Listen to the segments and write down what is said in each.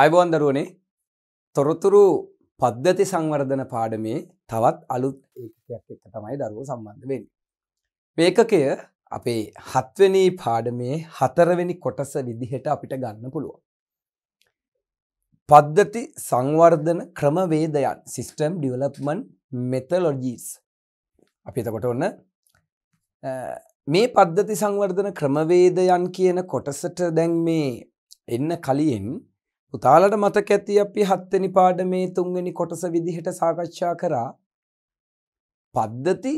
අයිබෝන් දරුවනේ තොරතුරු පද්ධති සංවර්ධන පාඩමේ තවත් අලුත් ඒකයක් එක තමයි දරුව සම්බන්ධ වෙන්න. මේකකය අපේ හත්වනී පාඩමේ හතරවෙනි කොටස විදිහට අපිට ගන්න පුළුවන්. පද්ධති සංවර්ධන ක්‍රමවේදයන් සිිස්ටම් ඩිවලප්මන් මෙතලොජීස් අපි එතකොට ඔන්න මේ පද්ධති සංවර්ධන ක්‍රමවේදයන් කියන කොටසට දැන් මේ එන්න කලියෙන් පුතාලට මතක ඇති අපි හත්වෙනි පාඩමේ තුන්වෙනි කොටස විදිහට සාකච්ඡා කරා පද්ධති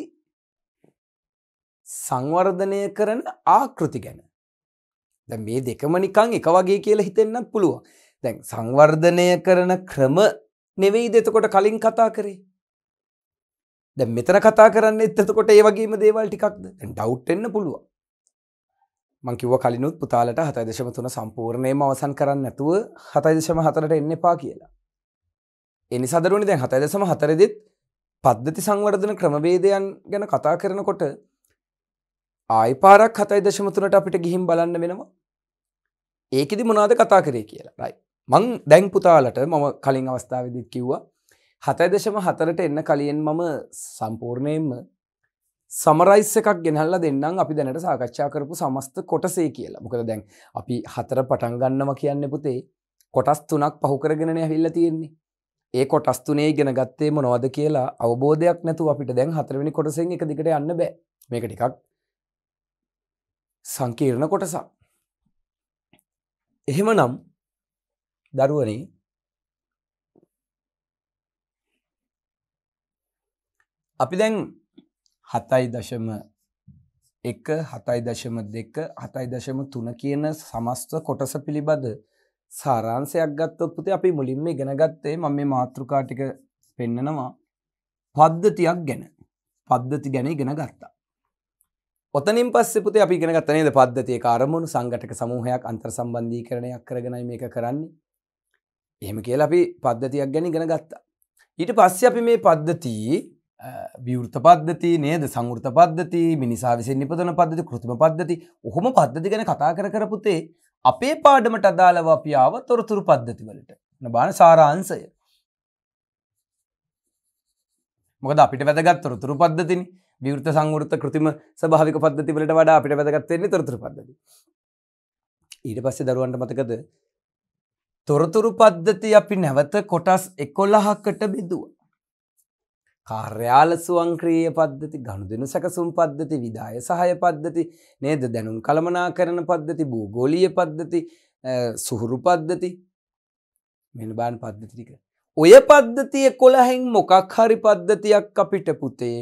සංවර්ධනය කරන ආකෘති ගැන. දැන් මේ දෙකම නිකන් එක වගේ කියලා හිතෙන්නත් පුළුවන්. දැන් සංවර්ධනය කරන ක්‍රම නෙවෙයිද එතකොට කලින් කතා කරේ. දැන් මෙතන කතා කරන්නේ එතකොට ඒ වගේම දේවල් ටිකක්ද? දැන් ඩවුට් වෙන්න පුළුවන්. මංකිව කලිනුත් පුතාලට හතයි දශම තුන සම්පූර්ණයම අවසන් කරන්න නැතුව හතයි දශම හතරට එන්න එපා කියලා. එනි සදරුණනි දැන් හතයි දසම හතරදිත් පද්ධති සංවර්ධන ක්‍රමවේදයන් ගැන කතා කරනකොට ආයිපාරක් හතයි දශමතුනට අපිට ගිහිම් බලන්න වෙනවා ඒකෙදි මොනාද කතා කරේ කියලා රයි මං දැන් පුතාලට මම කලින් අවස්ථාවදිත් කිව්වා හතයි දශම හතරට එන්න කලියෙන් මම සම්පූර්ණයෙන්ම සමරයිස් එකක් ගෙනහල්ල දෙන්නම් අපි දැනට සාකච්ඡා කරපු සමස්ත කොටසේ කියලා මොකද දැන් අපි හතර පටන්ගන්නම කියන්න පුතේ කොටස් තුනක් පහුකරගෙනනය හිල්ල තියෙන්නේ ඒ කොටස්තුනේ ගෙන ගත්තේ මොනවද කියලා අවබෝධයක් නැතු අපිට දැන් හතරවෙනි කොටසෙන් එක දිකට යන්න බෑ මේක ටිකක් සංකීර්ණ කොටසක් එහෙම නම් දරුවනේ අපි දැන් හතයි දශම එක හතයි දශම දෙක හතයි දශම තුන කියන සමස්ත කොටස පිළිබඳ සාරාන්සයක් ගත්තොත් පුතේ අපි මුලින්ම ඉගෙන ගත්තේ මම මේ මාතෘකා ටික පෙන්නනවා පද්ධතියක් ගැන පද්ධති ගැන ඉගෙන ගත්තා. ඔතනින් පස්සේ පුතේ අපි ඉගෙන ගත්තා නේද පද්ධතියේ කාර්මණු සංගටක සමූහයක් අන්තර් සම්බන්ධීකරණයක් කරගෙනයි මේක කරන්නේ. එහෙම කියලා අපි පද්ධතියක් ගැන ඉගෙන ගත්තා. ඊට පස්සේ අපි මේ පද්ධතියේ විවෘත පද්ධති නේද සංෘත පද්ධති මිනිසා විසි නිපදන පද්ධති කෘතිම පද්ධති ඔහොම පද්ධති ගැන කතා කර කරපුතේ අපේ පාඩමට අදාළව අපියාව තොරතුරු පද්ධති වලට නබාන සාරාන්සය මොකද අපිට වැදගත් තොරතුරු පද්ධතිනි විවෘත සංෘත කෘතිම සභාවික පද්ධති වලට වඩා අපිට වැදගත්වෙන්නේ තොරතුරු පද්ධති ඊට පස්සේ දරුවන්ට මතකද තොරතුරු පද්ධති අපි නැවත කොටස් එකොල්ලහක්කට බිදුවා කාර්යාල සුවංක්‍රීය පද්ධති ගණුදෙනු සැකසුම් පද්ධති විදාය සහය පද්ධති නේද දැනුම් කළමනා කරන පද්ධති භූගෝලිය පද්ධති සුහුරු පද්ධති මෙනබාන් පද්ධතික. ඔය පද්ධතිය කොළහෙෙන් මොකක් හරි පද්ධතියක් අපිට පුතේ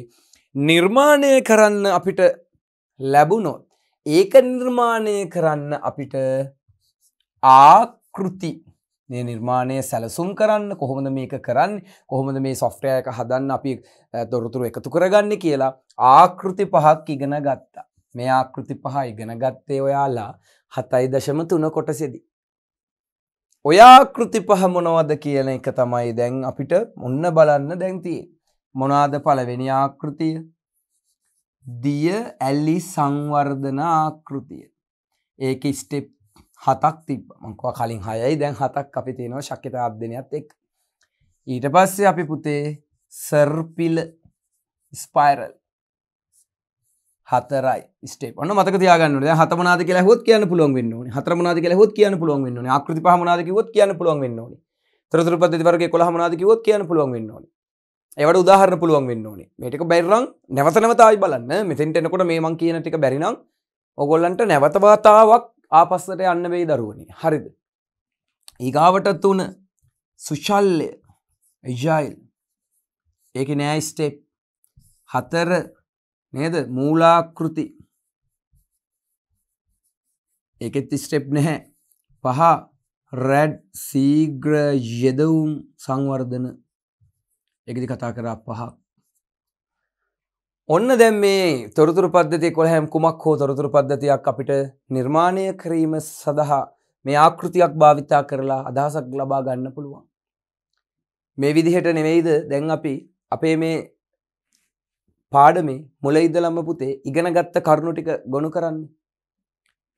නිර්මාණය කරන්න අපිට ලැබුණොත් ඒක නිර්මාණය කරන්න අපිට ආකෘති මේ නිර්මාණය සැලසුම් කරන්න කොහොමද මේක කරන්න කොහොමද මේ සොෆ්ටයක හදන්න අපි තොරතුරු එකතු කරගන්න කියලා ආකෘති පහක් ඉගෙන ගත්තා මේ ආකෘති පහ ඉගෙන ගත්තේ ඔයාලා හතයි දශම තුන කොටසෙදි. ඔයාකෘති පහ මොනවද කියන එක තමයි දැන් අපිට ඔන්න බලන්න දැන්තිය. මොනාද පලවෙනි ආකෘතිය දිය ඇල්ලි සංවර්ධන ආකෘතිය. ඒක ස්ටෙප් හතක් තිබ මංකවා කලින් හයයි දැන් හතක් අපි තියෙනවා ශක්්‍යත අධ්‍යනයක්ත් එක් ඊට පස්සේ අපි පුතේ සර්පිල ස්පයිරල් හතරයි ස්ටේප න මතක තියගන්න හත මනාද කියලා හොත් කියන්න පුළුවන් වෙන්න ඕනේ හතර මනාද කියලා හොත් කියන්න පුළුවන් වෙන්න ඕනේ ආකෘති පහ මනාද කිව්වොත් කියන්න පුළුවන් වෙන්න ඕනේ තොරතුරු පද්ධති වර්ගයේ 11 මනාද කිව්වොත් කියන්න පුළුවන් වෙන්න ඕනේ ඒවට උදාහරණ පුළුවන් වෙන්න ඕනේ මේටික බැරිරං නැවත නැවතායි බලන්න මෙතෙන්ට එනකොට මේ මං කියන ටික බැරිනම් ඔගොල්ලන්ට නැවත වතාවක් ආපස්සට යන්න වෙයි දරුවනි හරිද ඊගාවට තුන සුශල්ලය එජයිල් ඒක නෑ ස්ටෙප් හතර නේද මූලාකෘති ඒකෙත් ස්ටෙප් නැහැ පහ රැඩ් සීග්‍ර යෙදවුම් සංවර්ධන එකදි කතා කරා පහක් ඔන්න දැම් මේ තොරතුරු පද්ධතිය කොළහැම් කුමක් හෝ තොරතුරු පද්ධතියක් අපිට නිර්මාණය කිරීම සඳහා මේ ආකෘතියක් භාවිතා කරලා අදහසක් ලබා ගන්න පුළුවන්. මේ විදිහට නෙවෙයිද දැන් අපි අපේ මේ පාඩමේ මුල ඉදලම පුතේ ඉගෙන ගත්ත කරුණු ටික ගොනු කරන්නේ.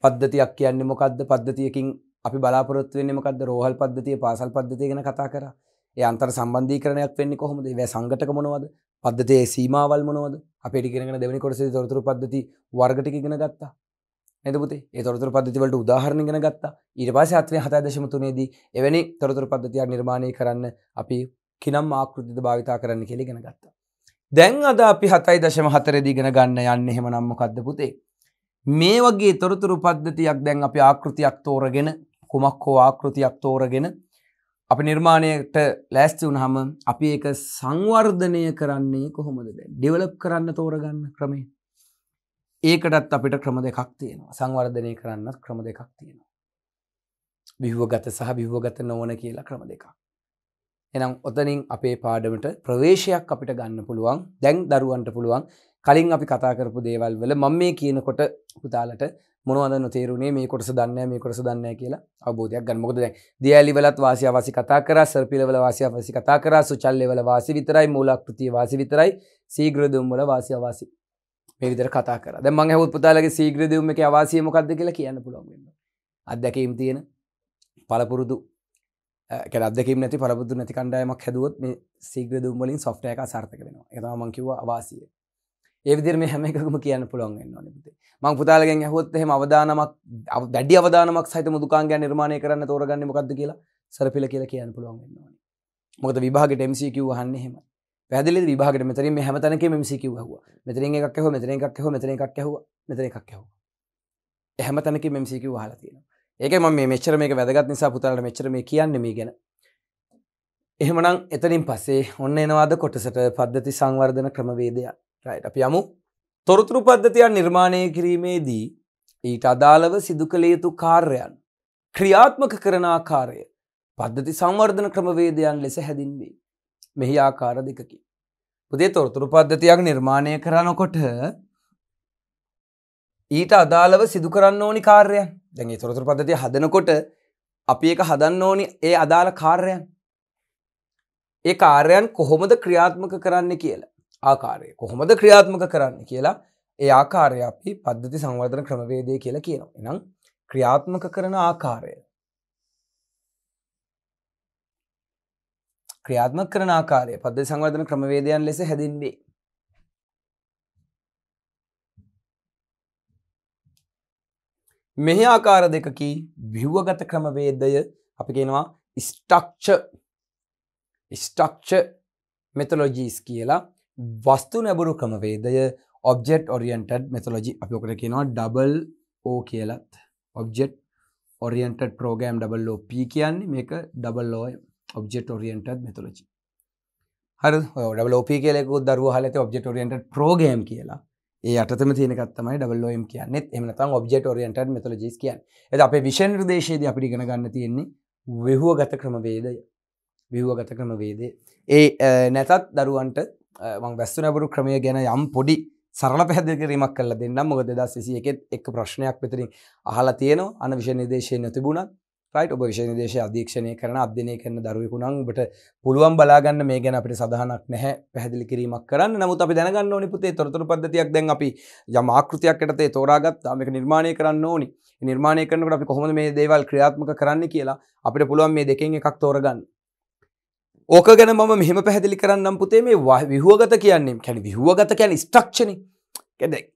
පද්ධතියක් කියන්නේ මොකද්ද පද්ධතියකින් අපි බලාපොරොත්තු වෙන්නේ මොකද්ද රෝහල් පද්ධතිය පාසල් පද්ධතිය ගැන කතා කරා. ඒ අන්තර් සම්බන්ධීකරණයක් වෙන්නේ කොහොමද? ඒවැ සංගතක මොනවද? පද්ධතියේ සීමාවල් මොනවද අපේ ඉගෙනගෙන දෙවෙනි කොටසේ තොරතුරු පද්ධති වර්ග ටික ඉගෙන ගත්තා නේද පුතේ ඒ තොරතුරු පද්ධති වලට උදාහරණ ඉගෙන ගත්තා ඊට පස්සේ අත්වේ 7.3 දී එවැනි තොරතුරු පද්ධතියක් නිර්මාණය කරන්න අපි කිනම් ආකෘතිද භාවිතා කරන්න කියලා ඉගෙන ගත්තා දැන් අද අපි 7.4 දී ඉගෙන ගන්න යන්නේ එහෙමනම් මොකද්ද පුතේ මේ වගේ තොරතුරු පද්ධතියක් දැන් අපි ආකෘතියක් තෝරගෙන කුමක් හෝ ආකෘතියක් තෝරගෙන අපි නිර්මාණයට ලෑස්ති වුණහම අපි ඒක සංවර්ධනය කරන්නේ කොහොමද ඩෙවලප් කරන්න තෝරගන්න ක්‍රමේ ඒකටත් අපිට ක්‍රම දෙකක් තියෙනවා සංවර්ධනය කරන්නත් ක්‍රම දෙකක් තියෙනවා විහුවගත සහ විහුවගත නොවන කියලා ක්‍රම දෙකක් එනම් ඔතනින් අපේ පාඩමට ප්‍රවේශයක් අපිට ගන්න පුළුවන් දැන් දරුවන්ට පුළුවන් කලින් අපි කතා කරපු දේවල් වල මම මේ කියනකොට පුතාලට මොනවද නොතේරුණේ මේ කොටස දන්නේ මේ කොටස දන්නේ කියලා අවබෝධයක් ගන්න. මොකද දැන් දියලි වලත් වාසිය වාසි කතා කරා, සර්පිල වල වාසිය වාසි කතා කරා, සුචල්ල වල වාසි විතරයි, මූලාකෘතිය වාසි විතරයි, සීග්‍ර දුම් වල වාසිය වාසි මේ විදිහට කතා කරා. දැන් මම ඇහුවොත් පුතාලගේ සීග්‍ර දුම් එකේ අවාසිය මොකද්ද කියලා කියන්න පුළුවන් වෙනවා. අත්දැකීම් තියෙන පළපුරුදු කැ අදකම නැති පරපුදු නැති කණ්ඩායමක් හැදුවොත් මේ සීග්‍ර දුම් වලින් සොෆ්ටය එක සාර්ථක වෙනවා එකතම මංකිව අවාසිය ඒවිදිර මේ හැම එකකම කියන්න පුළුවන් වෙන්න නිපුතේ මං පුතාලගෙන් ඇහුවොත් එහෙම අවදානමක් දැඩි අවදානමක් සහිත මුදුකාංගයන් නිර්මාණය කරන්න තෝරගන්නේ මොකද්ද කියලා සරපිල කියලා කියන්න පුළුවන් වෙන්න ඕනේ මොකද විභාගට MCQ අහන්නේ එහෙමයි. පැහැදිලිද විභාගට මෙතනින් මේ හැම තැනකම MCQ ඇහුවා. මෙතනින් එකක් ඇහුවා, මෙතනින් එකක් ඇහුවා, මෙතනින් එකක් ඇහුවා, මෙතන එකක් ඇහුවා. ඒ හැම තැනකම MCQ අහලා තියෙනවා. ඒකයි මම මේ මෙච්චර මේක වැදගත් නිසා පුතාලට මෙච්චර මේ කියන්නේ මේ ගැන. එහෙමනම් එතනින් පස්සේ ඔන්න එනවාද කොටසට පද්ධති සංවර්ධන ක්‍රමවේදයක්. රයිට් අපි යමු තොරතුරු පද්ධතියන් නිර්මාණය කිරීමේදී ඊට අදාළව සිදු කළ යුතු කාර්යයන් ක්‍රියාත්මක කරන ආකාරය පද්ධති සංවර්ධන ක්‍රමවේදයන් ලෙස හැදින්වේ මෙහි ආකාර දෙකකි. පුදේ තොරතුරු පද්ධතියක් නිර්මාණය කරනකොට ඊට අදාළව සිදු කරන්න ඕනි කාර්යයන් දැගේ තොරතුරු පද්ධතිය හදනකොට අපි එක හදන්න ඕනි ඒ අදාළ කාර්යයන් ඒ කාර්යයන් කොහොමද ක්‍රියාත්මක කරන්න කියලා ආකාරය කොහොමද ක්‍රියාත්මක කරන්න කියලා ඒ ආකාරය අපි පද්ධති සංවර්ධන ක්‍රමවේදය කියලා කියනවා. එනම් ක්‍රියාත්මක කරන ආකාරය. ක්‍රියාත්මක කරන ආකාරය පද්ධති සංවර්ධන ක්‍රමවේදයන් ලෙස හැදින්වේ. මෙහි ආකාර දෙකකි විව්වගත ක්‍රමවේදය අපි කියෙනවා ස්ටක්ෂ ස්ටක්ෂ මෙතලොජීස් කියලා වස්තු නැබුරු ක්‍රමවේදය ඔබෙක්් ඔරියන්ටඩ් මෙතලොජි අපිකට කියනවා ඩබල් ඕ කියලත් ඔබෙක්් ඔරියන්ට ප්‍රෝගෑම් ඩබල්ලෝප කියන්නේ මේක ඩබල්ලෝ ඔබෙක්් ඔරියන්ටඩ් මෙතලොජි හර ඩලෝප කියලෙකු දරුව හලත ඔබෙක්් ඔරියන්ට ප්‍රෝගෑම් කියලා ඒ අටම තියනකත්තමයි ඩබල්ලෝම් කියන්නේ එමනතම් ඔබෙක්් ඔරියන්ටඩ් මෙතලජිස් කියන් ඇ අපේ විෂන් දේශයේද අපි ගෙන ගන්න තියෙන්නේ වෙහුව ගත ක්‍රමවේදය විහුව ගත ක්‍රමවේදේ ඒ නැතත් දරුවන්ට මං වැස්සනැපුරු ක්‍රමය ගැන යම් පොඩි සරල පැදිකිරීමක් කල දෙන්න මොකද දස් සිසි එකෙත් එක් ප්‍රශ්නයක් විතරින් අහලා තියෙන අන විශනිදේශය නැතිබුණත් ්‍රයිට් ඔබ විශනිදේශ අධීක්ෂණය කරන අධ්‍යනය කරන දරුවකුණන්ට පුළුවන් බලාගන්න මේ ගැන අපට සඳහනක් නැහැ පැහදිලි කිරීමක් කරන්න නමුත් අපි දැනගන්න නිපුතේ තොරතුර පදතියක් දැන් අපි යමාකෘතියක්කටතේ තෝරාගත් මේක නිර්මාණය කරන්න ඕනි නිර්මාණය කරනකට අපි කොහොම මේ දේවල් ක්‍රියාත්මක කරන්න කියලා අපිට පුළුවන් මේ දෙකෙන් එකක් තෝරගන්න ඕක ගැන මම මෙහම පැහැදිලි කරන්නම් පුතේ මේ විහුවගත කියන්නේ කැන විහුවගත කියැන ස්ටක්ෂණ කැදැක්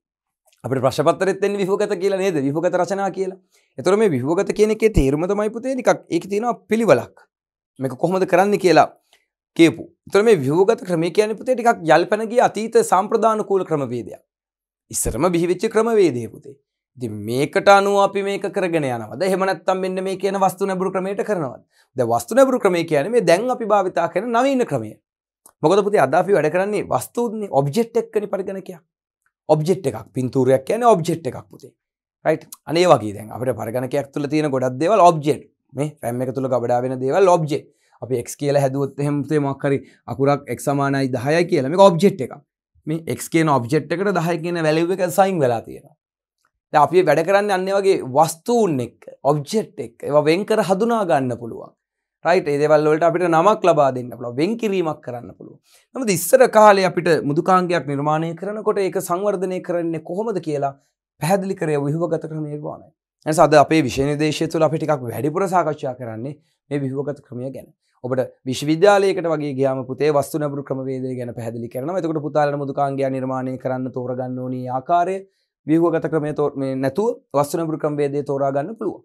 අප ප්‍රශ්පත්තරත්තෙන් විහෝගත කියලා නේද විහෝගත රචනා කියලා එතර මේ විහෝගත කියනෙකේ තේරුම තමයි පුතේ එකක් ඒක තියෙනවා පිළිවලක් මේක කොහොමද කරන්න කියලා කියපු තර මේ විහෝගත ක්‍රමය කියන පුතේ ටිකක් යල්පැනගේ අතීත සම්ප්‍රධාන කූල ක්‍රමවේදයක් ඉස්සරම බිහිවෙච්ච ක්‍රමවේදය පුතේ ති මේකට අනුව අපි මේක කරගෙන යනවද හෙමනත්තම් මෙන්න මේ කියන වස්තු නැබුරු ක්‍රමයට කරනවත් ද වස්තු නැබුරු ක්‍රමය කියන මේ දැන් අපි භාවිතා කරන නවීන ක්‍රමය මොකද පුති අදාපි වැඩ කරන්නේ වස්තුූදන්නේ ඔබ්ජෙට් එක්කනි පරිගණකය ඔබ්ජෙට් එකක් පින්තූරයක් කියන ඔබ්ජෙට් එකක් පුතේ රයිට් අනේ වගේ දැන් අපට පරිගණකයක් තුළ තියෙන ගොඩක් දේවල් ඔබ්ජෙට් මේ රැම් එක තුළ ගබඩා වෙන දේවල් ඔබ්ජෙට් අපි එක් කියල හැදුවත් හෙමතේ මක්කරි අකුරක් එක් සමානයි දහය කියලම ඔබ්ජෙට් එක මේ එක් කියන ඔබ්ජෙට් එකට දහය කියන වැලිව එක සයින් වෙලා තියෙනවා අපි වැඩ කරන්න අන්න වගේ වස්තුූන් එක් ඔබ්ජෙට් එක් ඒ වෙන්කර හඳුනා ගන්න පුළුවන් රයිට ඒදවල්ලට අපිට නමක් ලබා දෙන්න පුළ වෙන්කිරීමක් කරන්න පුළුව නමුද ඉස්සර කාලේ අපිට මුදුකාංගයක් නිර්මාණය කරනකොට ඒක සංවර්ධනය කරන්නේ කොහොමද කියලා පැහැදිලි කරය විහවගත කරන නිර්වාණය ඇසද අපේ විශේනිදේශය තුළ අපිටිකක් වැඩිපුර සාකච්ඡා කරන්නේ මේ විහවගත ක්‍රමය ගැන ඔබට විශ්විද්‍යාලයකට වගේ ගේම පුතේ වස්තු නැබරු ක්‍රමවේද ගැන පැදිලි කරන එතකට පුතාල මුදුකාංගය නිර්මාණය කරන්න තෝරගන්න ඕනී ආකාරය වියහුවගත ක්‍රමය තෝ නැතුව වස්සනපුරු ක්‍රමවේදය තෝරා ගන්න පුළුවන්.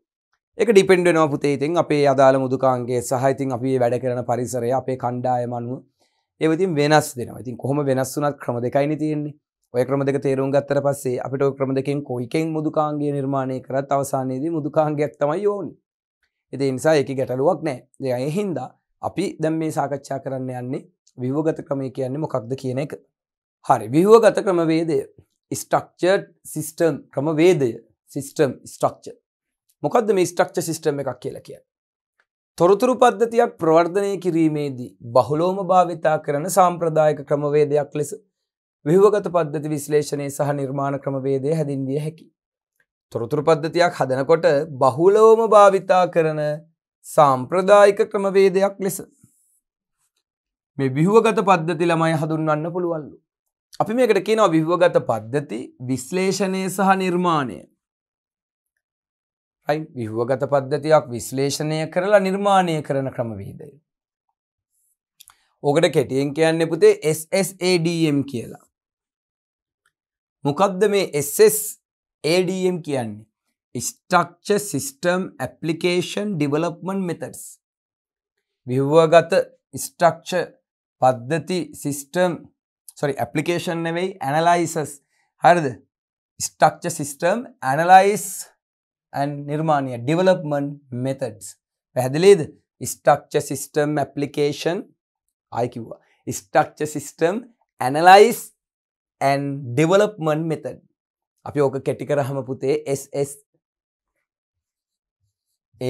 ඒක ඩිපෙන්ඩ් වෙනවා පුතේ ඉතින් අපේ අදාළ මුදුකාංගයේ සහ ඉතින් අපි වැඩ කරන පරිසරය අපේ කණ්ඩායම අනුව ඒව ඉතින් වෙනස් වෙනවා. ඉතින් කොහොම වෙනස් වුණත් ක්‍රම දෙකයිනේ තියෙන්නේ. ඔය ක්‍රම දෙක තේරුම් ගත්තට පස්සේ අපිට ඔය ක්‍රම දෙකෙන් කොයිකෙන් මුදුකාංගය නිර්මාණය කරත් අවසානයේදී මුදුකාංගයක් තමයි ඕනේ. ඉතින් ඒ නිසා ඒකේ ගැටලුවක් නැහැ. ඒ හින්දා අපි දැන් මේ සාකච්ඡා කරන්න යන්නේ විවගත ක්‍රමය කියන්නේ මොකක්ද කියන එක. හරි විවගත ක්‍රමවේදය ස්ටක්චර් සිිස්ටම් ක්‍රමවේදය සිිස්ටම් ස්ටක්ච මොකක්ද මේ ස්ටක්ච සිිස්ටම් එකක් කියලා කිය තොරතුරු පද්ධතියක් ප්‍රවර්ධනය කිරීමේදී බහුලෝම භාවිතා කරන සාම්ප්‍රදායක ක්‍රමවේදයක් ලෙස විහවගත පද්ධති විශ්ලේෂණය සහ නිර්මාණ ක්‍රමවේදය හැදින්විය හැකි තොරතුරු පද්ධතියක් හදනකොට බහුලෝම භාවිතා කරන සාම්ප්‍රදායික ක්‍රමවේදයක් ලෙස මේ විහුවගත පද්ධති ළමයි හඳුන්වන්න පුළුවන්ලු අපි මේකට කියනවා විභවගත පද්ධති විශ්ලේෂණය සහ නිර්මාණය. රයි විහුවගත පද්ධතියක් විශ්ලේෂණය කරලා නිර්මාණය කරන ක්‍රමවීදය. ඕකට කෙටියෙන් කියන්න පුතේ SSADM කියලා. මොකක්ද මේ SSADM කියන්නේ structured system application development methods විහුවගත ස්ටක්ෂ පද්ධති සිිස්ටම් සොරි ඇපලිකේෂන් නෙවෙයි ඇනලයිසස් හරිද ස්ටක්ච සිිස්ටම් ඇනලයිස් නිර්මාණය ඩිවලප්මන් මෙතඩස් පැහැදිලේද ස්ටක්ච සිිස්ටම් ඇපලිකේෂන් අයකිවා structured system analysis and development method අපි ඕක කෙටි කරහම පුතේ SS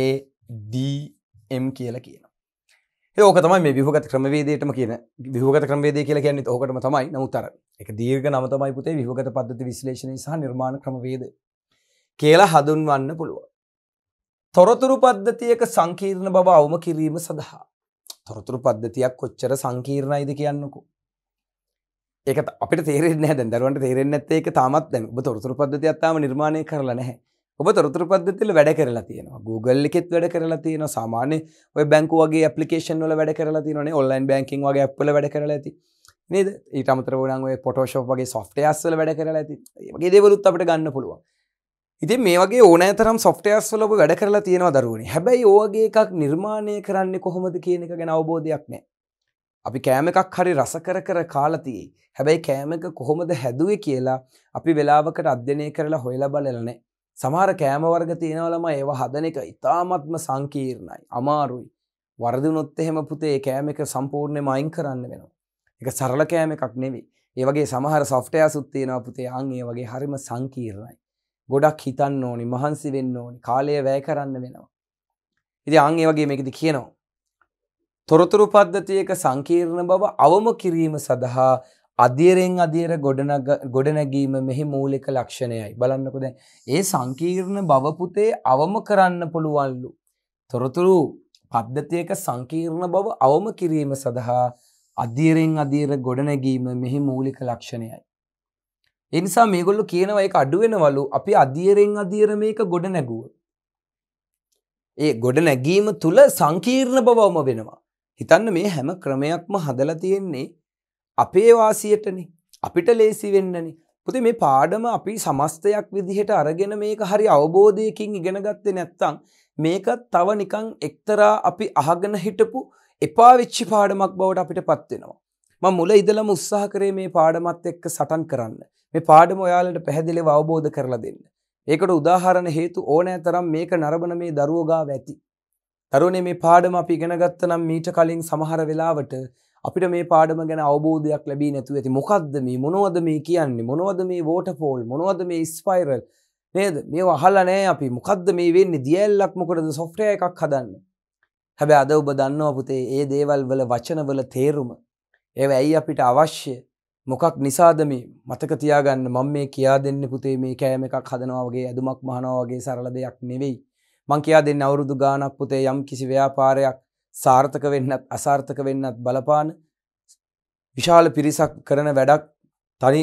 ඒDම් කියලා කියන ඕක තමයි මේ විහගත ක්‍රමවේදයටම කියන විහගත ක්‍රමවේදය කියලා කියන්නේ ඕකටම තමයි නමුත්තර එක දීර්ග නම තමයි පුතේ විහගත පද්ධති විශ්ලේෂණය සහ නිර්මාණ ක්‍රමවේද කියලා හඳුන්වන්න පුළුවන්. තොරතුරු පද්ධතියක සංකීර්ණ බව අවම කිරීම සඳහා. තොරතුරු පද්ධතියක් කොච්චර සංකීර්ණයිද කියන්නකු. ඒක අපිට තේරෙන්නේ නැහැ දැන් දරුවන්ට තේරෙන්නේ නැත්තේ ඒක තාමත් දැන් ඔබ තොරතුරු පද්ධතියක් තාම නිර්මාණය කරලා නැහැ. ඔබ තොරතුර පද්ධතිල වැඩ කරලා තියෙනවා Google එකෙත් වැඩ කරලා තියෙන සාමාන්‍ය ඔය බැංකු වගේ ඇප්ලිකේෂන් වල වැඩ කරලා තියෙනනේ ඔන්ලයින් බැංකින් වගේ ඇප් වල වැඩ කරලා ඇති නේද ඊට අමතරව නම් ඔය Photoshop වගේ softwares වල වැඩ කරලා ඇති ඒ වගේ දේවලුත් අපිට ගන්න පුළුවන් ඉතින් මේ වගේ ඕනෑ තරම් softwares වල ඔබ වැඩ කරලා තියෙනවා දරුවනේ හැබැයි ඕවගේ එකක් නිර්මාණය කරන්නේ කොහොමද කියන එක ගැන අවබෝධයක් නැහැ අපි කෑම එකක් හරි රස කර කර කාලතියේ හැබැයි කෑමක කොහොමද හැදුවේ කියලා අපි වෙලාවකට අධ්‍යනය කරලා හොයලා බලලනේ සමහර කෑමවර්ග තියෙනවලම ඒව හදන එක ඉතාමත්ම සංකීර්ණයි අමාරුයි වරදිනොත් එහෙම පුතේ කෑම එක සම්පූර්ණය මයින් කරන්න වෙනවා එක සරල කෑම එකක් නෙවි ඒවගේ සමහර සොෆ්ටය සුත්තියෙනවා පුතේ අන් ඒ වගේ හරිම සංකීර්ණයි ගොඩක් හිතන්න ඕනි මහන්සි වෙන්න ඕනි කාලය වැය කරන්න වෙනවා ඉති අන් ඒ වගේ මේකද කියනවා තොරතුරු පද්ධතියක සංකීර්ණ බව අවම කිරීම සඳහා අධියරෙන් අධියර ගොඩනැගීම මෙහි මූලික ලක්ෂණයයි බලන්නකො දැන් ඒ සංකීර්ණ බවපුතේ අවම කරන්න පුළුවන්ලු. තොරතුරු පද්ධතියක සංකීර්ණ බව අවම කිරීම සඳහා අධීරෙන් අධීර ගොඩනැගීම මෙහි මූලික ලක්ෂණයයි. එනිසා මේගොල්ලු කියනව එක අඩුවෙනවලු අපි අධීරෙන් අධීර මේක ගොඩ නැගුව. ඒ ගොඩ නැගීම තුළ සංකීර්ණ බවම වෙනවා. හිතන්න මේ හැම ක්‍රමයක්ම හදලා තියෙන්නේ අපේ වාසියටනේ අපිට ලේසි වෙන්නනේ පුති මේ පාඩම අපි සමස්තයක් විදිහට අරගෙන මේක හරි අවබෝධයකින් ඉගෙනගත්තේ නැත්තං මේකත් තව නිකං එක්තරා අපි අහගෙන හිටපු එපාවිච්චි පාඩමක් බවට අපිට පත්වෙනවා. ම මුල ඉදලම උත්සාහ කරේ මේ පාඩමත් එක්ක සටන් කරන්න මේ පාඩම ඔයාලට පැහැදිලිව අවබෝධ කරලා දෙන්න. ඒකට උදාහරණ හේතු ඕනෑ තරම් මේක නරබන මේ දරුවගා ඇති. තරුණේ මේ පාඩම අපි ඉගෙනගත්ත නම් මීට කලින් සමහර වෙලාවට අපිට මේ පාඩම ගැන අවබෝධයක් ලැබී නැතුව ඇති මොකක්ද මේ මොනවද මේ කියන්නේ මොනවද මේ වෝට පෝල් මොනවද මේ ස්පයිරල් නේද මේ වහල්ල නෑ අපි මොකක්ද මේ වෙන්නේ දියල්ලක් මොකටද සොෆ්ටය එකක් හදන්න හැබැ අද ඔබ දන්නවා පුතේ ඒ දේවල් වල වචනවල තේරුම ඒව ඇයි අපිට අවශ්‍ය මොකක් නිසාද මේ මතක තියාගන්න මම මේ කියා දෙන්න පුතේ මේ කෑම එකක් හදනවා වගේ ඇදුමක් මහනවා වගේ සරල දෙයක් නෙවෙයි. මං කියා දෙන්න අවුරුදු ගාණක් පුතේ යම් කිසි ව්‍යාපාරයක් සාර්ථක වෙන්නත් අසාර්ථක වෙන්නත් බලපාන විශාල පිරිසක් කරන වැඩක් තනි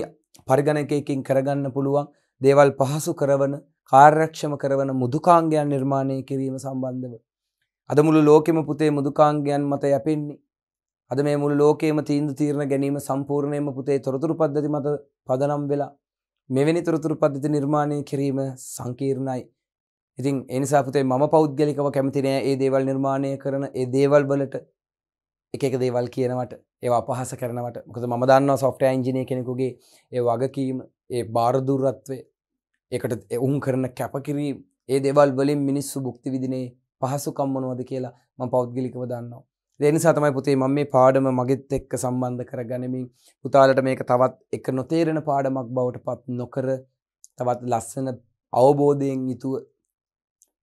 පරිගණකයකින් කරගන්න පුළුවන් දේවල් පහසු කරවන කාර්යක්ෂම කරවන මුදුකාංගයන් නිර්මාණය කිරීම සම්බන්ධව. අද මුළු ලෝකෙම පුතේ මුදුකාංගයන් මත යැපෙන්නේ. අද මේ මුළු ලෝකයේම තීන්දුව තීරණ ගැනීම සම්පූර්ණයෙන්ම පුතේ තොරතුරු පද්ධති මත පදනම් වෙලා මෙවැනි තොරතුරු පද්ධති නිර්මාණය කිරීම සංකීර්ණයි. ඉතින් එනිසා පුතේ මම පෞද්ගලිකව කැමති නෑ ඒ දේවල් නිර්මාණය කරන ඒ දේවල් වලට එක එක දේවල් කියනවට ඒවා අපහාස කරනවට මොකද මම දන්නවා සොෆ්ට්වෙයාර් එන්ජිනියර් කෙනෙකුගේ ඒ වගකීම ඒ බාරදුරත්වය ඒකට උන් කරන කැපකිරීම ඒ දේවල් වලින් මිනිස්සු භුක්ති විඳිනේ පහසුකම් මොනවද කියලා මම පෞද්ගලිකව දන්නවා දෙනිසා තමයි පුතේ මම මේ පාඩම මගෙත් එක්ක සම්බන්ධ කරගනිමින් පුතාලට මේක තවත් එක නොතේරෙන පාඩමක් බවට පත් නොකර තවත් ලස්සන අවබෝධයෙන් යුතුව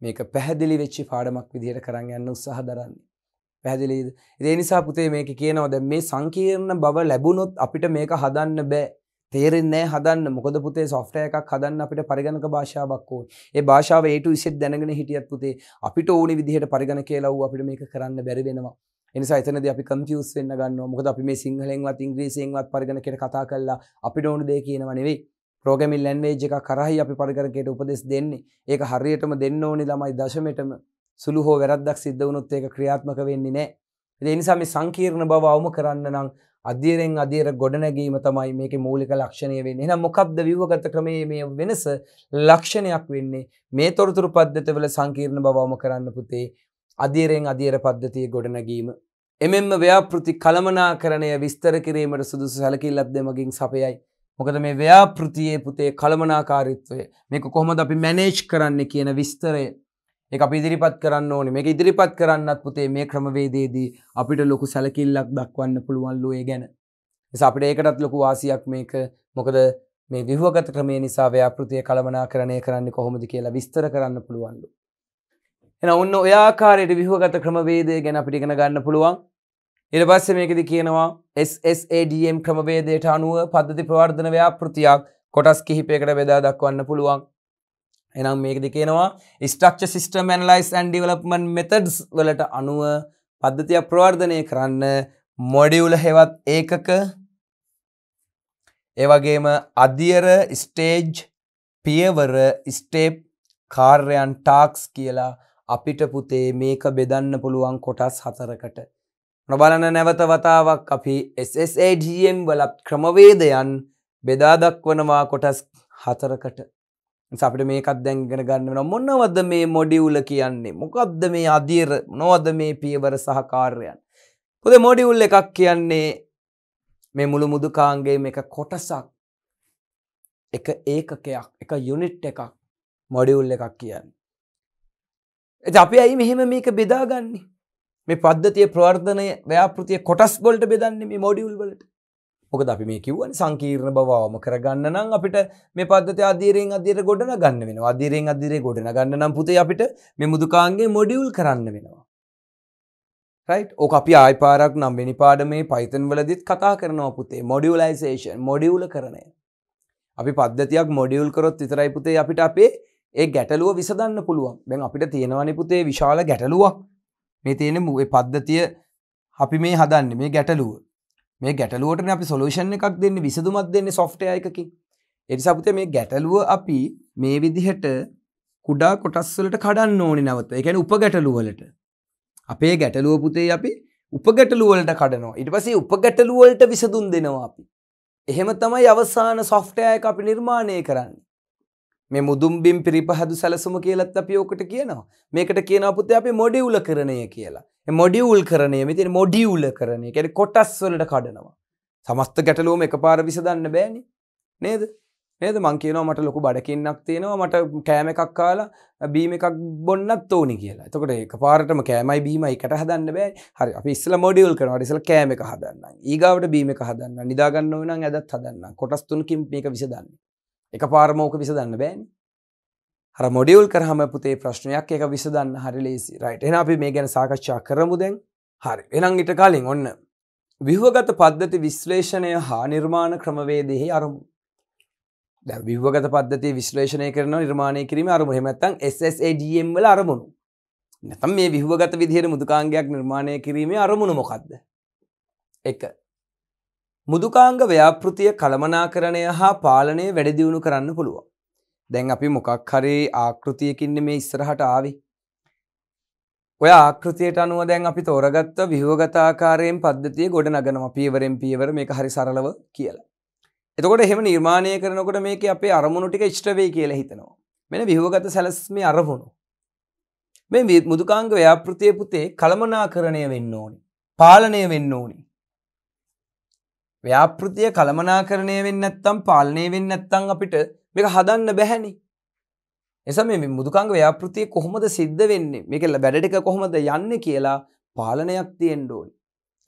මේක පැහැදිලි වෙච්චි පාඩමක් විදිහට කරන් යන්න උත්සාහ දරන්නේ. පැහැදිලිද? ඒ නිසා පුතේ මේක කියනවා දැන් මේ සංකීර්ණ බව ලැබුණොත් අපිට මේක හදන්න බෑ. තේරෙන්නේ හදන්න. මොකද පුතේ software එකක් හදන්න අපිට පරිගණක භාෂාවක් ඕනේ. ඒ භාෂාව A to Z දැනගෙන හිටියත් පුතේ අපිට ඕනි විදිහට පරිගණකය ලව්ව අපිට මේක කරන්න බැරි වෙනවා. එනිසා එතනද අපි කම්පියස් වෙන්න ගන්නවා මොකද අපි මේ සිංහලෙන්වත් ඉංග්‍රීසියෙන්වත් පරිගණකයට කතා කරලා අපිට ඕන දේ කියනවා නෙවෙයි ප්‍රෝගමිල් ලැන්වේජ් එක කරහි අපි පරිකරකයට උපදෙස් දෙන්නේ ඒක හරියටම දෙන්න ඕනි ළමයි දශමයටම සුළු හෝ වැරද්දක් සිද්ධ වුණොත් ඒක ක්‍රියාත්මක වෙන්නේ නැහැ. ඒ නිසා මේ සංකීර්ණ බව අවම කරන්න නම් අධීරෙන් අධීර ගොඩනැගීම තමයි මේකේ මූලික ලක්ෂණය වෙන්නේ. එහෙනම් මොකක්ද ව්‍යුහගත ක්‍රමයේ මේ වෙනස ලක්ෂණයක් වෙන්නේ? මේ තොරතුරු පද්ධතිවල සංකීර්ණ බව අවම කරන්න පුතේ අධීරෙන් අධීර පද්ධතිය ගොඩනැගීම එමෙන්ම ව්‍යාපෘති කළමනාකරණය විස්තර කිරීමට සුදුසු සැලකිල්ලක් දෙමගින් සපයයි. මොකද මේ ව්‍යාපෘතියේ පුතේ කළමනාකාරීත්වය මේක කොහොමද අපි මැනේජ් කරන්න කියන විස්තරය ඒ අපි ඉදිරිපත් කරන්න ඕනි මේක ඉදිරිපත් කරන්නත් පුතේ මේ ක්‍රමවේදේදී අපිට ලොකු සැලකිල්ලක් දක්වන්න පුළුවන්ලු ඒ ගැන නිසා අපිට ඒකටත් ලොකු වාසියක් මේක මොකද මේ විහුවගත ක්‍රමේ නිසා ව්‍යාපෘතිය කළමනාකරණය කරන්නේ කොහොමද කියලා විස්තර කරන්න පුළුවන්ලු එන ඔන්න ඔයාකාරයට විහුවගත ක්‍රමවේදය ගැන අපිට ඉගෙන ගන්න පුළුවන් ඉරබස්ස මේකද කියනවා SSADM ක්‍රමවේදයට අනුව පද්ධති ප්‍රවර්ධන ව්‍යාපෘතියක් කොටස් කිහිපයකට බෙදා දක්වන්න පුළුවන්. එනම් මේකද කියනවා structured system analysis and development methods වලට අනුව පද්ධතියක් ප්‍රවර්ධනය කරන්න මොඩියුල හෙවත් ඒකක ඒවගේම අධියර ස්ටේජ් පියවර ස්ටේප් කාර්යන් ටාක්ස් කියලා අපිට පුතේ මේක බෙදන්න පුළුවන් කොටස් හතරකට ප්‍රබලන නැවත වතාවක් අපි SSADM වලත් ක්‍රමවේදයන් බෙදා දක්වනවා කොටස් හතරකට. අපිට මේකත් දැන් ඉගෙන ගන්න වෙනවා මොනවද මේ මොඩියුල කියන්නේ? මොකද්ද මේ අදියර? මොනවද මේ පියවර සහකාර්යයන්? පොද මොඩියුල් එකක් කියන්නේ මේ මුළු මුදුකාංගයේම එක කොටසක්. එක ඒකකයක්, එක යුනිට් එකක් මොඩියුල් එකක් කියන්නේ. එද අපි ඇයි මෙහෙම මේක බෙදාගන්නේ? මේ පද්ධතිය ප්‍රවර්ධනය ව්‍යාපෘතිය කොටස් බොලට බෙදන්නේ මේ මොඩියුල් වලට. මොකද අපි මේ කිව්වනේ සංකීර්ණ බවවම කරගන්න නම් අපිට මේ පද්ධතිය අධීරයෙන් අධීර ගොඩන ගන්න වෙනවා. අධීරයෙන් අධීරේ ගොඩන ගන්න නම් පුතේ අපිට මේ මුදුකාංගේ මොඩියුල් කරන්න වෙනවා. රයිට් ඕක අපි ආයි පාරක් නම් වෙනි පාඩමේ Python වලදීත් කතා කරනවා පුතේ මොඩියුලයිසේෂන් මොඩියුල කරණය. අපි පද්ධතියක් මොඩියුල් කරොත් විතරයි පුතේ අපිට අපේ ඒ ගැටලුව විසඳන්න පුළුවන්. දැන් අපිට තියෙනවනේ පුතේ විශාල ගැටලුවක්. මේ තියෙන පද්ධතිය අපි මේ හදන්න මේ ගැටලුව මේ ගැටලුවට අපි සොලූෂන් එකක් දෙන්න විසදුමත් දෙන්න සොෆ්ටය එකකින් එනිසාපුතේ මේ ගැටලුව අපි මේ විදිහට කුඩා කොටස්වලට කඩන්න ඕනි නැවත එකන උපගැටලුවලට අපේ ගැටලුව පුතේ අපි උපගැටලුවලට කඩනවා ඉට පසේ උපගැටලුවලට විසඳුන් දෙනවා අපි එහෙම තමයි අවසාන සොෆ්ටය එක අපි නිර්මාණය කරන්නේ මේ මුදුම්බිම් පිරිපහදු සැලසුම කියලත් අපි ඕකට කියනවා මේකට කියනවා පුතේ අපි මොඩියුල කරණය කියලා මොඩියුල් කරණය මෙතින් මොඩියුල කරණය කියන්නේ කොටස් වලට කඩනවා සමස්ත ගැටලුවම එකපාර විසඳන්න බෑනේ නේද නේද මං කියනවා මට ලොකු බඩකින්නක් තියෙනවා මට කෑම එකක් කාලා බීම එකක් බොන්නත් ඕනි කියලා. එතකොට එකපාරටම කෑමයි බීමයි එකට හදන්න බෑ. හරි අපි ඉස්සෙල්ලා මොඩියුල් කරනවා. ඉස්සෙල්ලා කෑම එක හදන්නම්. ඊගාවට බීම එක හදන්නම්. නිදා ගන්න ඕන නම් ඇදත් හදන්නම්. කොටස් තුනකින් මේක විසඳන්නේ. එක පාරමෝක විසදන්න බෑන් හර මොඩියවල් කරහම පුතේ ප්‍රශ්නයක් එක විසදන්න හරි ලේසි රයිට එන අපි මේ ගැන සාකච්ඡා කරමු දැන් හරි එනම් ඉට කාලින් ඔන්න විහවගත පද්ධති විශ්ලේෂණය හා නිර්මාණ ක්‍රමවේදෙහි අරමු විවගත පද්ධති විශ්ලේෂණය කරන නිර්මාණය කිරීම අරමු හෙමත්තන් SSADM වල අරමුණු නැතම් මේ විහවගත විදිහයට මුදුකාංගයක් නිර්මාණය කිරීමේ අරමුණු මොකක්ද එක මුදුකාංග ව්‍යාපෘතිය කළමනාකරණය හා පාලනය වැඩදිවුණු කරන්න පුළුවන්. දැන් අපි මොකක් හරේ ආකෘතියකින්න මේ ඉස්සරහට ආවි. ඔය ආකෘතියට අනුව දැන් අපි තෝරගත්ත විහෝගතාකාරයෙන් පද්ධතිය ගොඩ නගනම පීවරෙන් පීවර මේ හරි සරලව කියලා. එතකොට එහෙම නිර්මාණය කරනකොට මේක අපේ අරමුණු ටික ෂ්ටවේ කියලා හිතනවා. මෙන විහෝගත සැලස්මේ අරමුණු. මේ මුදුකාංග ව්‍යාපෘතිය පුතේ කළමනාකරණය වෙන්න ඕනි. පාලනය වෙන්න ඕනි. ව්‍යාපෘතිය කළමනාකරණය වෙන්න ඇත්තම් පාලනය වෙන්න ඇත්තං අපිට මේක හදන්න බැහැනි. එසම මේ මුදුකංග ව්‍යාපෘතිය කොහොමද සිද්ධ වෙන්නේ මේ කෙල්ල වැඩටික කොහොමද යන්න කියලා පාලනයක් තියෙන් ඕනි.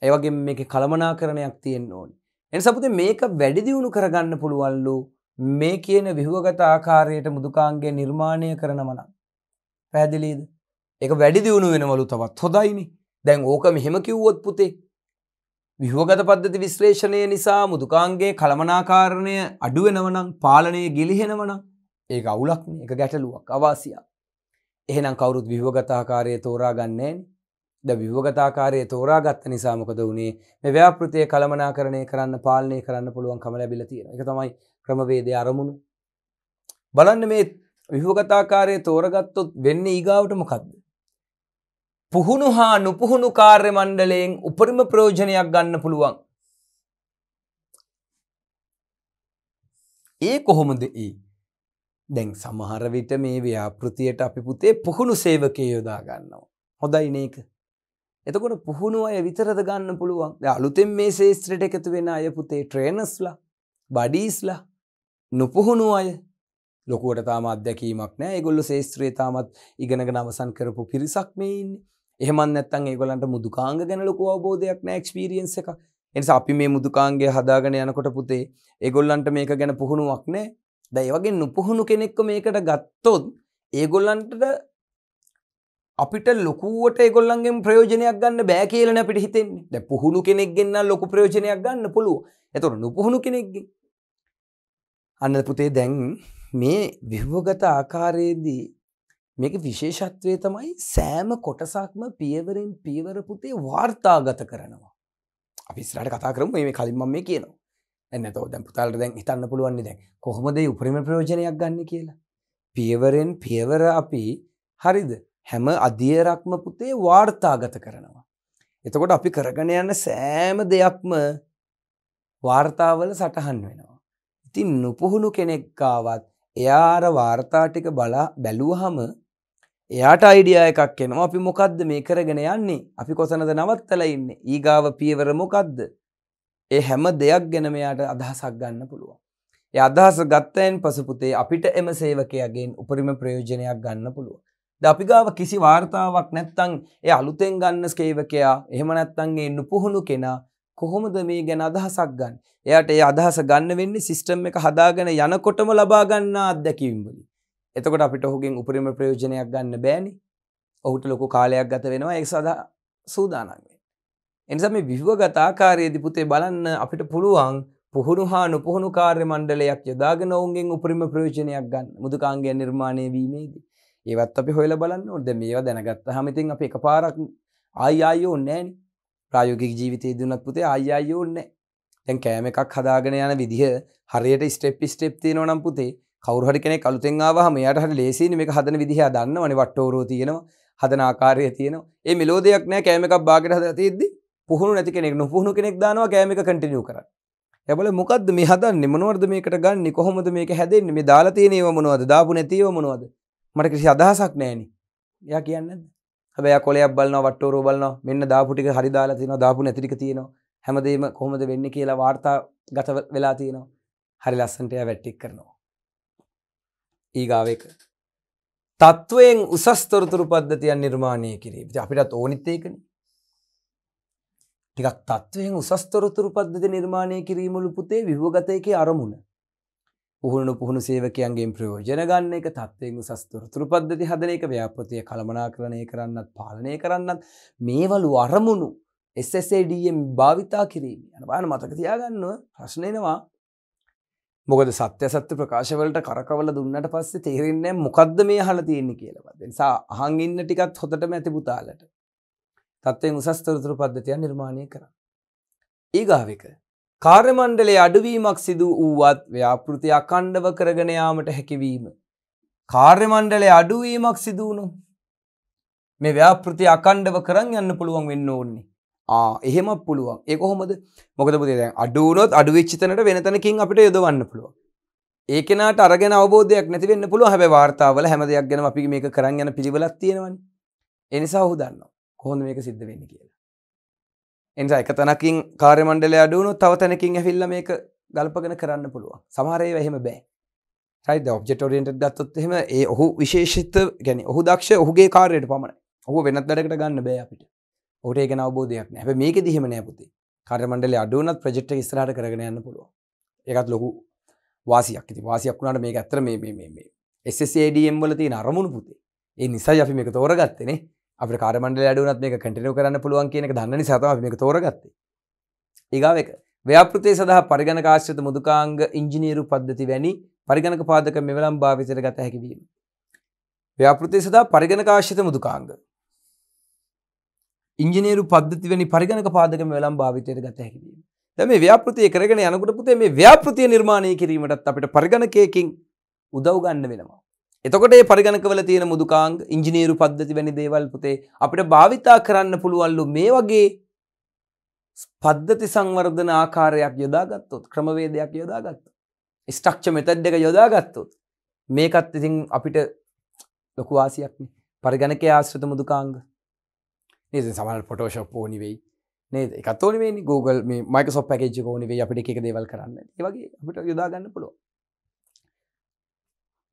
ඒවගේ මේක කළමනාකරණයක් තියෙන් ඕනි. එනිසපුති මේක වැඩිදිවුණු කරගන්න පුළුවල්ලු මේ කියන විහුවගත ආකාරයට මුදුකාන්ගේ නිර්මාණය කරනමන. පැදිලීද ඒක වැඩිදිවුණු වෙනවලු තවත් හොදයිනි දැන් ඕක මෙහෙම කිව්වොත් පුතේ විහෝගත පද්ධති විශ්ලේෂණය නිසා මුදුකාන්ගේ කළමනාකාරණය අඩුවෙනවනම් පාලනය ගිලිහෙනවනම් ඒ අවුලක් එක ගැටලුවක් අවාසියක්. එහෙනම් කවුරුත් විහෝගතාකාරය තෝරා ගන්නේන් ද විහෝගතාකාරය තෝරාගත්ත නිසාමකද වුණේ මෙ ව්‍යාපෘතිය කළමනාකරණය කරන්න පාලනය කරන්න පුළුවන් කම ලැබිල තියෙන එක තමයි ක්‍රමවේදය අරමුණු. බලන්න මේ විහෝගතාකාරය තෝරගත්තොත් වෙන්න ඊගාවට මොකක්ද. පුහුණු හා නුපුහුණු කාර්ය මණ්ඩලයෙන් උපරිම ප්‍රයෝජනයක් ගන්න පුළුවන්. ඒ කොහොමද ඒ දැන් සමහරවිට මේ ව්‍යාපෘතියට අපි පුතේ පුහුණු සේවකය යොදා ගන්නවා. හොඳයි නේක. එතකොට පුහුණු අය විතරද ගන්න පුළුවන් අලුතෙන් මේ ශේත්‍රයට එකතු වෙන අය පුතේ ට්‍රේනස්ලා බඩීස්ලා නොපුහුණු අය ලොකුවට තාමත් දැකීමක් නෑ ගොල්ල ශේත්‍රයේ තාමත් ඉගෙනගෙන අවසන් කරපු පිරිසක් මේ ඉන්නේ එහමන් නැත්තන් ඒගොලන්ට මුදුකාංග ගැන ලොකු අවබෝධයක් නෑ එක්ස්පීරියන්ස එක එනිසා අපි මේ මුදුකාන්ගේ හදාගෙන යනකොට පුතේ ඒගොල්ලන්ට මේක ගැන පුහුණුවක් නෑ දැයි වගේ නුපුහුණු කෙනෙක්ක මේකට ගත්තොත් ඒගොල්ලන්ට අපිට ලොකුවට ගොල්ලන්ගේ ප්‍රයෝජනයක් ගන්න බෑ කියලන අපිට හිතෙන්නේ ද පුහුණු කෙනෙක් ගන්න ලොකු ප්‍රයෝජනයක් ගන්න පුළුව එතොට නොපුහුණු කෙනෙක්ගේ අන්න පුතේ දැන් මේ විහ්වගත ආකාරයේදී මේක විශේෂත්වය තමයි සෑම කොටසක්ම පියවරෙන් පියවර පුතේ වාර්තාගත කරනවා. අපි ස්රට කතා කරම මේ කලින් මම මේ කියනවා. එන්නතෝ දැන් පුතාලට දැන් හිතන්න පුළුවන් දැන් කොහොමද උපරිම ප්‍රයෝජනයක් ගන්න කියලා. පියවරෙන් පියවර අපි හරිද හැම අධියරක්ම පුතේ වාර්තාගත කරනවා. එතකොට අපි කරගෙන යන සෑම දෙයක්ම වාර්තාවල සටහන් වෙනවා. ඉතින් නුපුහුණු කෙනෙක් ආවත් එයා අර වාර්තා ටික බලා බැලුවහම එයාට අයිඩියා එකක් එනවා අපි මොකද්ද මේ කරගෙන යන්නේ අපි කොසනද නවත්තලා ඉන්නේ ඊගාව පියවර මොකද්ද ඒ හැම දෙයක් ගැන මෙයාට අදහසක් ගන්න පුළුවන් ඒ අදහස ගත්තයෙන් පසු පුතේ අපිට එම සේවකයාගෙන් උපරිම ප්‍රයෝජනයක් ගන්න පුළුවන් ද අපි ගාව කිසි වාර්තාවක් නැත්තං ඒ අලුතෙන් ගන්න ස්කේවකයා එහෙම නැත්තං ඒ නුපුහුණු කෙනා කොහොමද මේ ගැන අදහසක් ගන්න එයාට ඒ අදහස ගන්න වෙන්නේ සිස්ටම් එක හදාගෙන යනකොටම ලබා ගන්නා අත්දැකීම් වලින් එතකොට අපිට ඔහුගෙන් උපරිම ප්‍රයෝජනයක් ගන්න බෑනි ඔහුට ලොකු කාලයක් ගත වෙනවා ඒ සඳහා සූදානන්වෙන්. එනිසා මේ විවගත ආකාරයේදි පුතේ බලන්න අපිට පුළුවන් පුහුණු හා නොපුහුණු කාර්ය මණ්ඩලයක් යොදාගෙන ඔවුන්ගෙන් උපරිම ප්‍රයෝජනයක් ගන්න මුදුකාංගය නිර්මාණය වීමේදී. ඒවත් අපි හොයලා බලන්න ඕනේ. දැන් මේවා දැනගත්තාම ඉතින් අපි එකපාරක් ආයි ආයි ඕනේ නැහැනේ. ප්‍රායෝගික ජීවිතයේ දුන්නත් පුතේ ආයි ආයි ඕනේ නැහැ. දැන් කෑම එකක් හදාගෙන යන විදිහ හරියට ස්ටෙප් ස්ටෙප් තියෙනවා නම් පුතේ කවරුහරි කෙනෙ කළුතෙන් ආවහම එයාට හරි ලේසියෙන් මේක හදන විදිහ දන්නවනේ වට්ටෝරුව තියෙනවා හදන ආකාරය තියෙනවා. ඒ මෙලෝ දෙයක් නෑ කෑම එකක් බාගෙට හදලා තියෙද්දි පුහුණු නැති කෙනෙක් නුපුහුණු කෙනෙක් දානවා කෑම එක කන්ටිනියු කරන්න. එබල මොකද්ද මේ හදන්නේ මොනවද මේකට ගන්න කොහොමද මේක හැදෙන්නේ මේ දාලා තියෙන ඒවා මොනවද දාපු නැති ඒවා මොනවද මට කිසි අදහසක් නැහෙනි. එයා කියන්නේ නැද්ද? හැබැයි එයා කොලයක් බලනවා වට්ටෝරුව බලනවා මෙන්න දාපු ටික හරි දාලා තියෙනවා දාපු නැති ටික තියෙනවා හැමදේම කොහොමද වෙන්නේ කියලා වාර්තා ගත වෙලා තියෙනවා. හරි ලස්සනට එයා වැට්ටික් කරනවා. ඊගාව එක. තත්ත්වයෙන් උසස්තොරතුරු පද්ධතියන් නිර්මාණය කිරීම අපිටත් ඕනිත් ඒකන. ටිකක් තත්ත්වයෙන් උසස්තොරතුරු පද්ධති නිර්මාණය කිරීමලු පුතේ විහෝගතයක අරමුණ. පුහුණු පුහුණු සේවකයන්ගේ ප්‍රයෝජන ගන්න එක තත්වයෙන් උසස්තොරතුරු පද්ධති හදන එක ව්‍යාපෘතිය කළමනා කරණය කරන්නත් පාලනය කරන්නත් මේවලු අරමුණු SSADම් භාවිතා කිරීම යන බාන මතක තියාගන්න ප්‍රශ්නයනවා මොකද සත්‍ය සත්‍ය ප්‍රකාශවලට කරකවල දුන්නට පස්සේ තේරෙන්නේ මොකද්ද මේ අහලා තියෙන්නේ කියලා. ඒ නිසා අහන් ඉන්න ටිකත් හොතටම ඇති පුතාලට. තත්ත්වයෙන් උසස් තොරතුරු පද්ධතියක් නිර්මාණය කරා. ඊගාවික කාර්ය මණ්ඩලයේ අඩුවීමක් සිදු වූවත් ව්‍යාපෘති අඛණ්ඩව කරගෙන යාමට හැකියවීම. කාර්ය මණ්ඩලයේ අඩුවීමක් සිදු වුණොත් මේ ව්‍යාපෘති අඛණ්ඩව කරන් යන්න පුළුවන් වෙන්න ඕනේ. එහෙම පුළුවන් ඒ කොහොමද මොකද පුතේ දැන් අඩුවනොත් අඩු විච්චිතනට වෙනතනකින් අපිට යොදවන්න පුළුවන් ඒ කෙනාට අරගෙන අවබෝධයක් නැති වෙන්න පුළුවන් හැබැයි වාර්තාවල හැම දෙයක් ගැනම අපි මේක කරන් යන පිළිවෙලක් තියෙනවනේ ඒ නිසා ඔහු දන්නවා කොහොමද මේක සිද්ධ වෙන්නේ කියලා ඒ නිසා එක තැනකින් කාර්ය මණ්ඩලය අඩු වුණොත් තව තැනකින් ඇවිල්ලා මේක ගල්පගෙන කරන්න පුළුවන් සමහර ඒවා එහෙම බෑ රයිට් ද ඔබ්ජෙක්ට් ඔරියන්ටඩ් ගත්තොත් එහෙම ඒ ඔහු විශේෂිත يعني ඔහු දක්ෂ ඔහුගේ කාර්යයට පමණයි ඔහු වෙනත් වැඩකට ගන්න බෑ අපිට ඔහුට ඒක අවබෝධයක් නෑ. හැබැයි මේකෙදි එහෙම නෑ පුතේ. කාර්ය මණ්ඩලය අඩු වුණත් ප්‍රොජෙක්ට් එක ඉස්සරහට කරගෙන යන්න පුළුවන්. ඒකත් ලොකු වාසියක්. ඉතින් වාසියක් වුණාට මේක ඇත්තට මේ මේ මේ මේ SSADM වල තියෙන අරමුණු පුතේ. ඒ නිසායි අපි මේක තෝරගත්තේ නේ. අපිට කාර්ය මණ්ඩලය අඩු වුණත් මේක කන්ටිනියු කරන්න පුළුවන් කියන එක දන්න නිසා තමයි අපි මේක තෝරගත්තේ. ඊගාව එක ව්‍යාපෘතිය සඳහා පරිගණක ආශ්‍රිත මුදුකාංග ඉංජිනේරු පද්ධති වැනි පරිගණක පාදක මෙවලම් භාවිතයට ගත හැකි වීම. ව්‍යාපෘතිය සඳහා පරිගණක ආශ්‍රිත මුදුකාංග ඉංජිනේරු පද්ධති වැනි පරිගණක පාදකම වෙලම් භාවිතයට ගත හැකිවීම. දැන් මේ ව්‍යාපෘතිය කරගෙන යනකොට පුතේ මේ ව්‍යාපෘතිය නිර්මාණය කිරීමටත් අපිට පරිගණකයකින් උදව් ගන්න වෙනවා. එතකොට මේ පරිගණකවල තියෙන මුදුකාංග ඉංජිනේරු පද්ධති වැනි දේවල් පුතේ අපිට භාවිතා කරන්න පුළුවන්ලු මේ වගේ පද්ධති සංවර්ධන ආකාරයක් යොදාගත්තොත් ක්‍රමවේදයක් යොදාගත්තොත් ස්ට්‍රක්චර් මෙතඩ් එක යොදාගත්තොත් මේකත් ඉතින් අපිට ලොකු ආසියක් නේ පරිගණකයේ ආශ්‍රිත මුදුකාංග නේද සමහර පොටෝෂොප් ඕනි වෙයි නේද එකත් ඕනි වෙයි Google මේ Microsoft package එක ඕනි වෙයි අපිට එක එක දේවල් කරන්න. ඒ වගේ අපිට යොදා ගන්න පුළුවන්.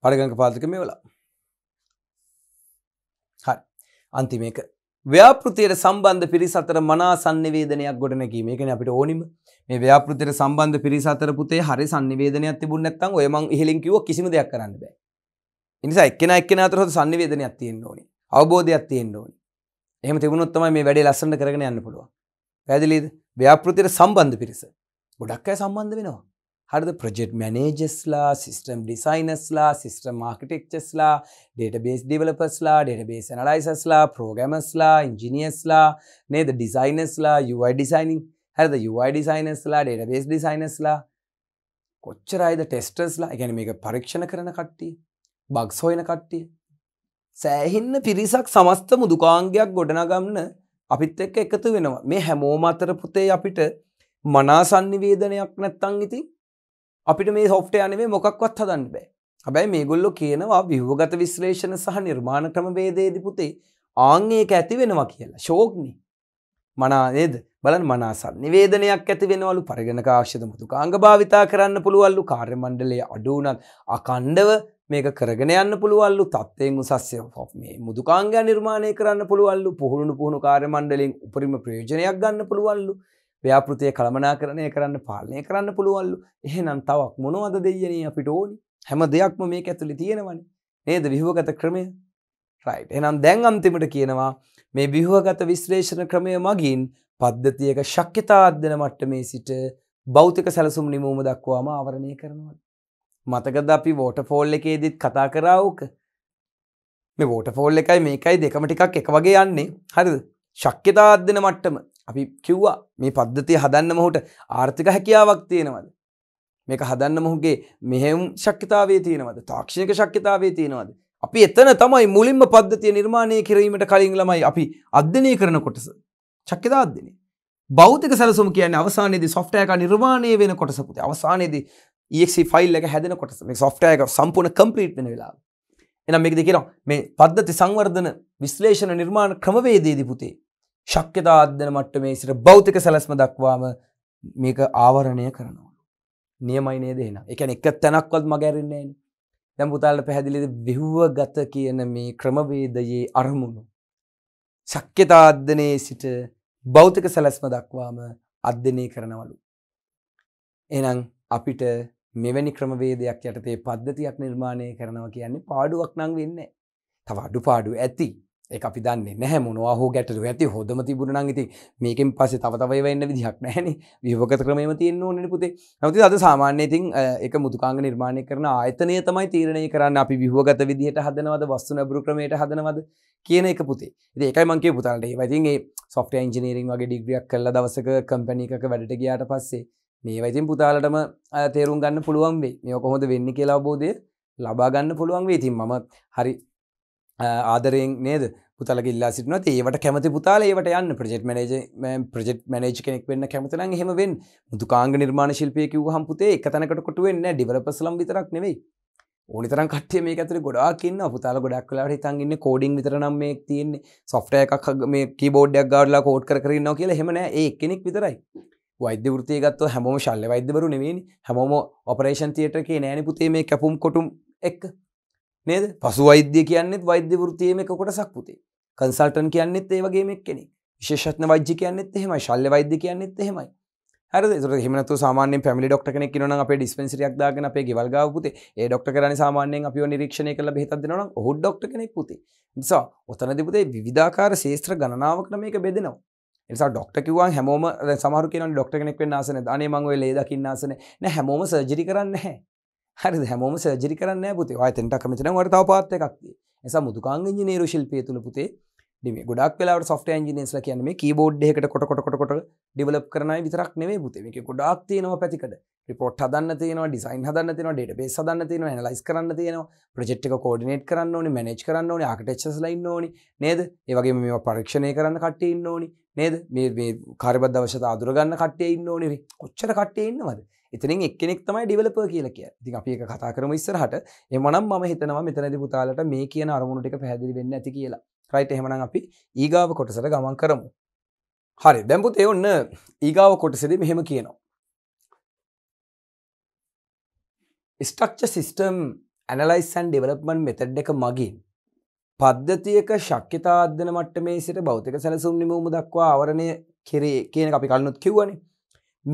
පරිගණක පාදක මේවලා. හරි. අන්තිම එක ව්‍යාපෘතියට සම්බන්ධ පිරිස අතර මනා sannivedanayak ගොඩනැගීම. ඒ කියන්නේ අපිට ඕනිම මේ ව්‍යාපෘතියට සම්බන්ධ පිරිස අතර පුතේ හරි sannivedanayak තිබුණ නැත්නම් ඔය මං ඉහලින් කිව්ව කිසිම දෙයක් කරන්න බෑ. ඒ නිසා එක්කෙනා එක්කෙනා අතර හොද sannivedanayak තියෙන්න ඕනේ. අවබෝධයක් තියෙන්න ඕනේ. එහම තිබුණොත් තමයි මේ වැඩේ ලස්සට කරගෙන යන්න පුළුවන් පැදිලිද ව්‍යාපෘතියට සම්බන්ධ පිරිස ගොඩක් අය සම්බන්ධ වෙනවා හරිද ප්‍රජෙට් මැනේජස්ලා සිිස්ටම් ඩිසයිනස්ලා සිිස්ටම් මාර්කටෙක්චස්ලා ඩේට බේස් ඩිවලපස්ලා ඩේට බේස් නලයිසස්ලා ප්‍රෝගමස්ලා ඉංජිනියස්ලා නේද ඩිසයිනස්ලා යුයි ඩිසයිනිින් හැරද යුයි ඩිසයිනස්ලා ඩේට බේස් ඩිසයිනස්ලා කොච්චරයිද ටෙස්ටස්ලා ගැන මේක පරීක්ෂණ කරන කට්ටිය බක්ස් හොයන කට්ටිය සෑහෙන්න පිරිසක් සමස්ත මුදුකාංගයක් ගොඩනගන්න අපිත් එක්ක එකතු වෙනවා මේ හැමෝම අතර පුතේ අපිට මනා සංනිවේදනයක් නැත්තං ඉතින් අපිට මේ සොෆ්ටය අනේ මොකක්වත් හදන්න බෑ හැබැයි මේගොල්ලො කියනවා විවගත විශ්ලේෂණ සහ නිර්මාණ ක්‍රම වේදේදි පුතේ ආංඒක ඇති වෙනවා කියලා ශෝක්නි මනානේද බලන් මනාසත් නිවේදනයක් ඇති වෙනවලු පරිගණකාශද මුතු කාංගභාවිතා කරන්න පුළුවල්ලු කාර්මණ්ඩලය අඩුවනත් අකණ්ඩව මේක කරගෙන යන්න පුළුවල්ලු තත්වේ මුසස්ය මුදුකාංගය නිර්මාණය කරන්න පුළුවල්ලු පුහුණු පුහුණු කාර්මණ්ඩලින් උපරිම ප්‍රයෝජනයක් ගන්න පුළුවල්ලු ව්‍යාපෘතිය කළමනා කරණය කරන්න පාලනය කරන්න පුළුවල්ලු එහෙනම් තවක් මොනවද දෙයනී අපිට ඕනි හැම දෙයක්ම මේ ඇතුළි තියෙනවනි නේද විහුවගත ක්‍රමය රයි් එනම් දැන් අන්තිමට කියනවා මේ බිහුවගත විශ්ලේෂණ ක්‍රමය මගින් පද්ධතියක ශක්්‍යතා අධ්‍යන මට්ට මේ සිට බෞතික සැලසුම් නිමූම දක්වාම ආවරණය කරනවා. මතකද අපි වෝට ෆෝල් එකේදත් කතා කරාවක මේ වෝට ෆෝල් එකයි මේකයි දෙකම ටිකක් එක වගේ යන්නේ හරිද ශක්්‍යතාත් දෙන මට්ටම අපි කිව්වා මේ පද්ධතිය හදන්න මොහුට ආර්ථික හැකියාවක් තියෙනවද මේක හදන්න මොහුගේ මෙහෙම් ශක්්‍යතාවේ තියෙනවද තාක්ෂණක ශක්්‍යතාවේ තියෙනවද අපි එතන තමයි මුලින්ම පද්ධතිය නිර්මාණය කිරීමට කලින් ළමයි අපි අධ්‍යනය කරන කොටස චක්්‍යතාත් දෙනේ බෞතික සැලසුම් කියන්නේ අවසානයේදී සොෆ්ට්වෙයාර් එක නිර්මාණය වෙන කොටස පුතේ අවසානයේදී ඒක් e ෆයිල් e එක හැදෙන කොට සොෆ්ටය එක සම්පූර්ණ කම්පලීට් වෙන වෙලා එනම් මේක දෙකෙනවා මේ පද්ධති සංවර්ධන විශ්ලේෂණ නිර්මාණ ක්‍රමවේදේදී පුතේ ශක්්‍යතා අධ්‍යන මට්ටමේ සිට භෞතික සැලස්ම දක්වාම මේක ආවරණය කරනවා නියමයි නේද එහෙනම් ඒ කියන්නේ එක තැනක්වත් මගහැරෙන්නේ නැහැ දැන් පුතාලට පැහැදිලිද විහුවගත කියන මේ ක්‍රමවේදයේ අරමුණු ශක්්‍යතා අධ්‍යනයේ සිට භෞතික සැලස්ම දක්වාම අධ්‍යනය කරනවලු එහෙනම් අපිට මෙවැනි ක්‍රමවේදයක් යටතේ පද්ධතියක් නිර්මාණය කරනවා කියන්නේ පාඩුවක් නං වෙන්න. තව අඩු පාඩු ඇති එක අපි දන්නේ නැහැ මොනවා හෝ ගැටලු ඇති හොදම තිබුණ නම් ඉතින් මේකෙන් පස්සේ තව තව ඒවා එන්න විදිහක් නැහැනේ විභවගත ක්‍රමෙම තියෙන්න ඕනේ පුතේ. නමුත් අද සාමාන්‍ය ඉතින් ඒක මුතුකාංග නිර්මාණය කරන ආයතනය තමයි තීරණය කරන්නේ අපි විභවගත විදිහට හදනවද වස්තු නැඹුරු ක්‍රමයට හදනවද කියන එක පුතේ. ඉතින් ඒකයි මම කියපු පුතාලට. ඒවා ඉතින් ඒ සොෆ්ට්වෙයාර් ඉංජිනේරින් වගේ ඩිග්‍රියක් කරලා දවසක කම්පැනි එකක වැඩට ගියාට පස්සේ මේ වයිතින් පුතාලටම තේරුම් ගන්න පුළුවන් වේ මේ කොහොද වෙන්න කියලා බෝධය ලබා ගන්න පුළුවන් වේ තින් මම හරි ආදරයෙන් නේද පුතල ඉල්ලා සිටන ඒවට කැමති පුතාල ඒවට යන්න ප්‍රජෙට් මනජ ප්‍රජෙට් මනජ් කෙනෙක් වෙන්න කැමතන හෙමවෙන් මුදුකාංග නිර්මාණ ශිල්පයකිව හම්පුතේ එක තැනකට කොට වෙන්න ඩිවලපසලම් විතරක් නෙවෙයි ඕනිතර කටය මේ ඇතර ගොඩාකින්න පුතාල ගොඩක් කලාට හිතන්ගන්න කෝඩින් විතරනම් මේ තියන්නේ සොෆ්ටය එකක් මේ කීබෝඩ්ඩක් ගඩලා කෝඩ් කරන්න කියලා හෙමන ඒ කෙනෙක් විතරයි වෛද්‍ය ෘතියගත්ව හැමෝම ශල්ල වෛද්‍යවරු නෙවෙනි හැමෝම ඔපරේෂන් තියටකේ නෑන පුතේ මේ කැපුම් කොටුම් එක් නේද පසු වෛද්‍ය කියන්නෙත් වෛද්‍ය ෘතියම එක කොටසක් පුතේ කන්සල්ටන් කියන්නෙත් ඒ වගේ මෙක් කෙනෙ විශේෂත්න වෛද්‍ය කියන්නෙත් එහෙමයි ශල්්‍ය වෛද්‍ය කියන්නෙත් එහෙමයි හෙමතු සාමාන්‍ය පැමි ඩොක්ට කෙනෙක් න අප ඩිස්පෙන්සිරයක් දාගන අපේ ගවල්ගාවපුතේ ඒ ඩොක්ට කරන සාමාන්‍යෙන් අපිෝ නිරක්ෂණය කළ බෙතදන හොඩ් ඩොක්ට කෙනෙක් පුති නිසා ඔතනදිපුතේ විධාකාර ශේත්‍ර ගණනාවක්න මේක බෙදෙනවා නිසා ඩොක්ට කිවන් හැමෝම සමහර කියන ඩොක්ට කෙනෙක් වෙන්න ආසන අනේ මං ඔය ලේ දකින්න ආසන නෑ හැමෝම සර්ජරි කරන්නේ නැහැ හරිද හැමෝම සර්ජරි කරන්න නෑ පුතේ ඔය තෙන්ට කැමති නම් ඔයාලට තව පාත් එකක් තියෙයි නිසා මුදුකාංග ඉංජිනේරු ශිල්පිය තුල පුතේ මේ ගොඩක් වෙලාට සොෆ්ට න්ජිනස්ල කියන මේ කීබෝඩ් එකට කොට කොට කොට කොට ඩිවලප් කරන විතරක් නෙවේ පුතේ මේක ගොඩක් තියෙනවා පැතිකට රිපොට් හදන්න තියෙනවා ඩිසයින් හදන්න තියෙනවා ඩේට බේස් හදන්න තියෙනවා ඇනලයිස් කරන්න තියෙනවා ප්‍රජෙක්ට් එක කෝඩිනේට් කරන්න ඕනේ මැනේජ් කරන්න ඕනේ ආකටෙක්චර්ස්ලා ඉන්න ඕනේ නේද ඒ වගේම මේවා පරීක්ෂණය කරන්න කට්ටිය ඉන්න ඕනේ නේද මේ මේ කාර්යබද්ධ අවශ්‍යතා අඳුරගන්න කට්ටිය ඉන්න ඕනේ කොච්චර කට්ටිය ඉන්නවද එතනින් එක්කෙනෙක් තමයි ඩිවලොපර් කියලා කියන්නේ. ඉතින් අපි ඒක කතා කරමු ඉස්සරහට. එමනම් මම හිතනවා මෙතනදී පුතාලට මේ කියන අරමුණු ටික පැහැදිලි වෙන්න ඇති කියලා. රයිට් එහෙමනම් අපි ඊගාව කොටසට ගමන් කරමු. හරි දැන් පුතේ ඔන්න ඊගාව කොටසේදී මෙහෙම කියනවා. Structured system analysis and development method එක මගින් පද්ධතියක ශක්්‍යතාදධන මට්ටමේ සිට බෞතික සැලසුම් නිමූම දක්වා අවරණය කෙරේ කියන අපි කල්නුත් කිව්වනි.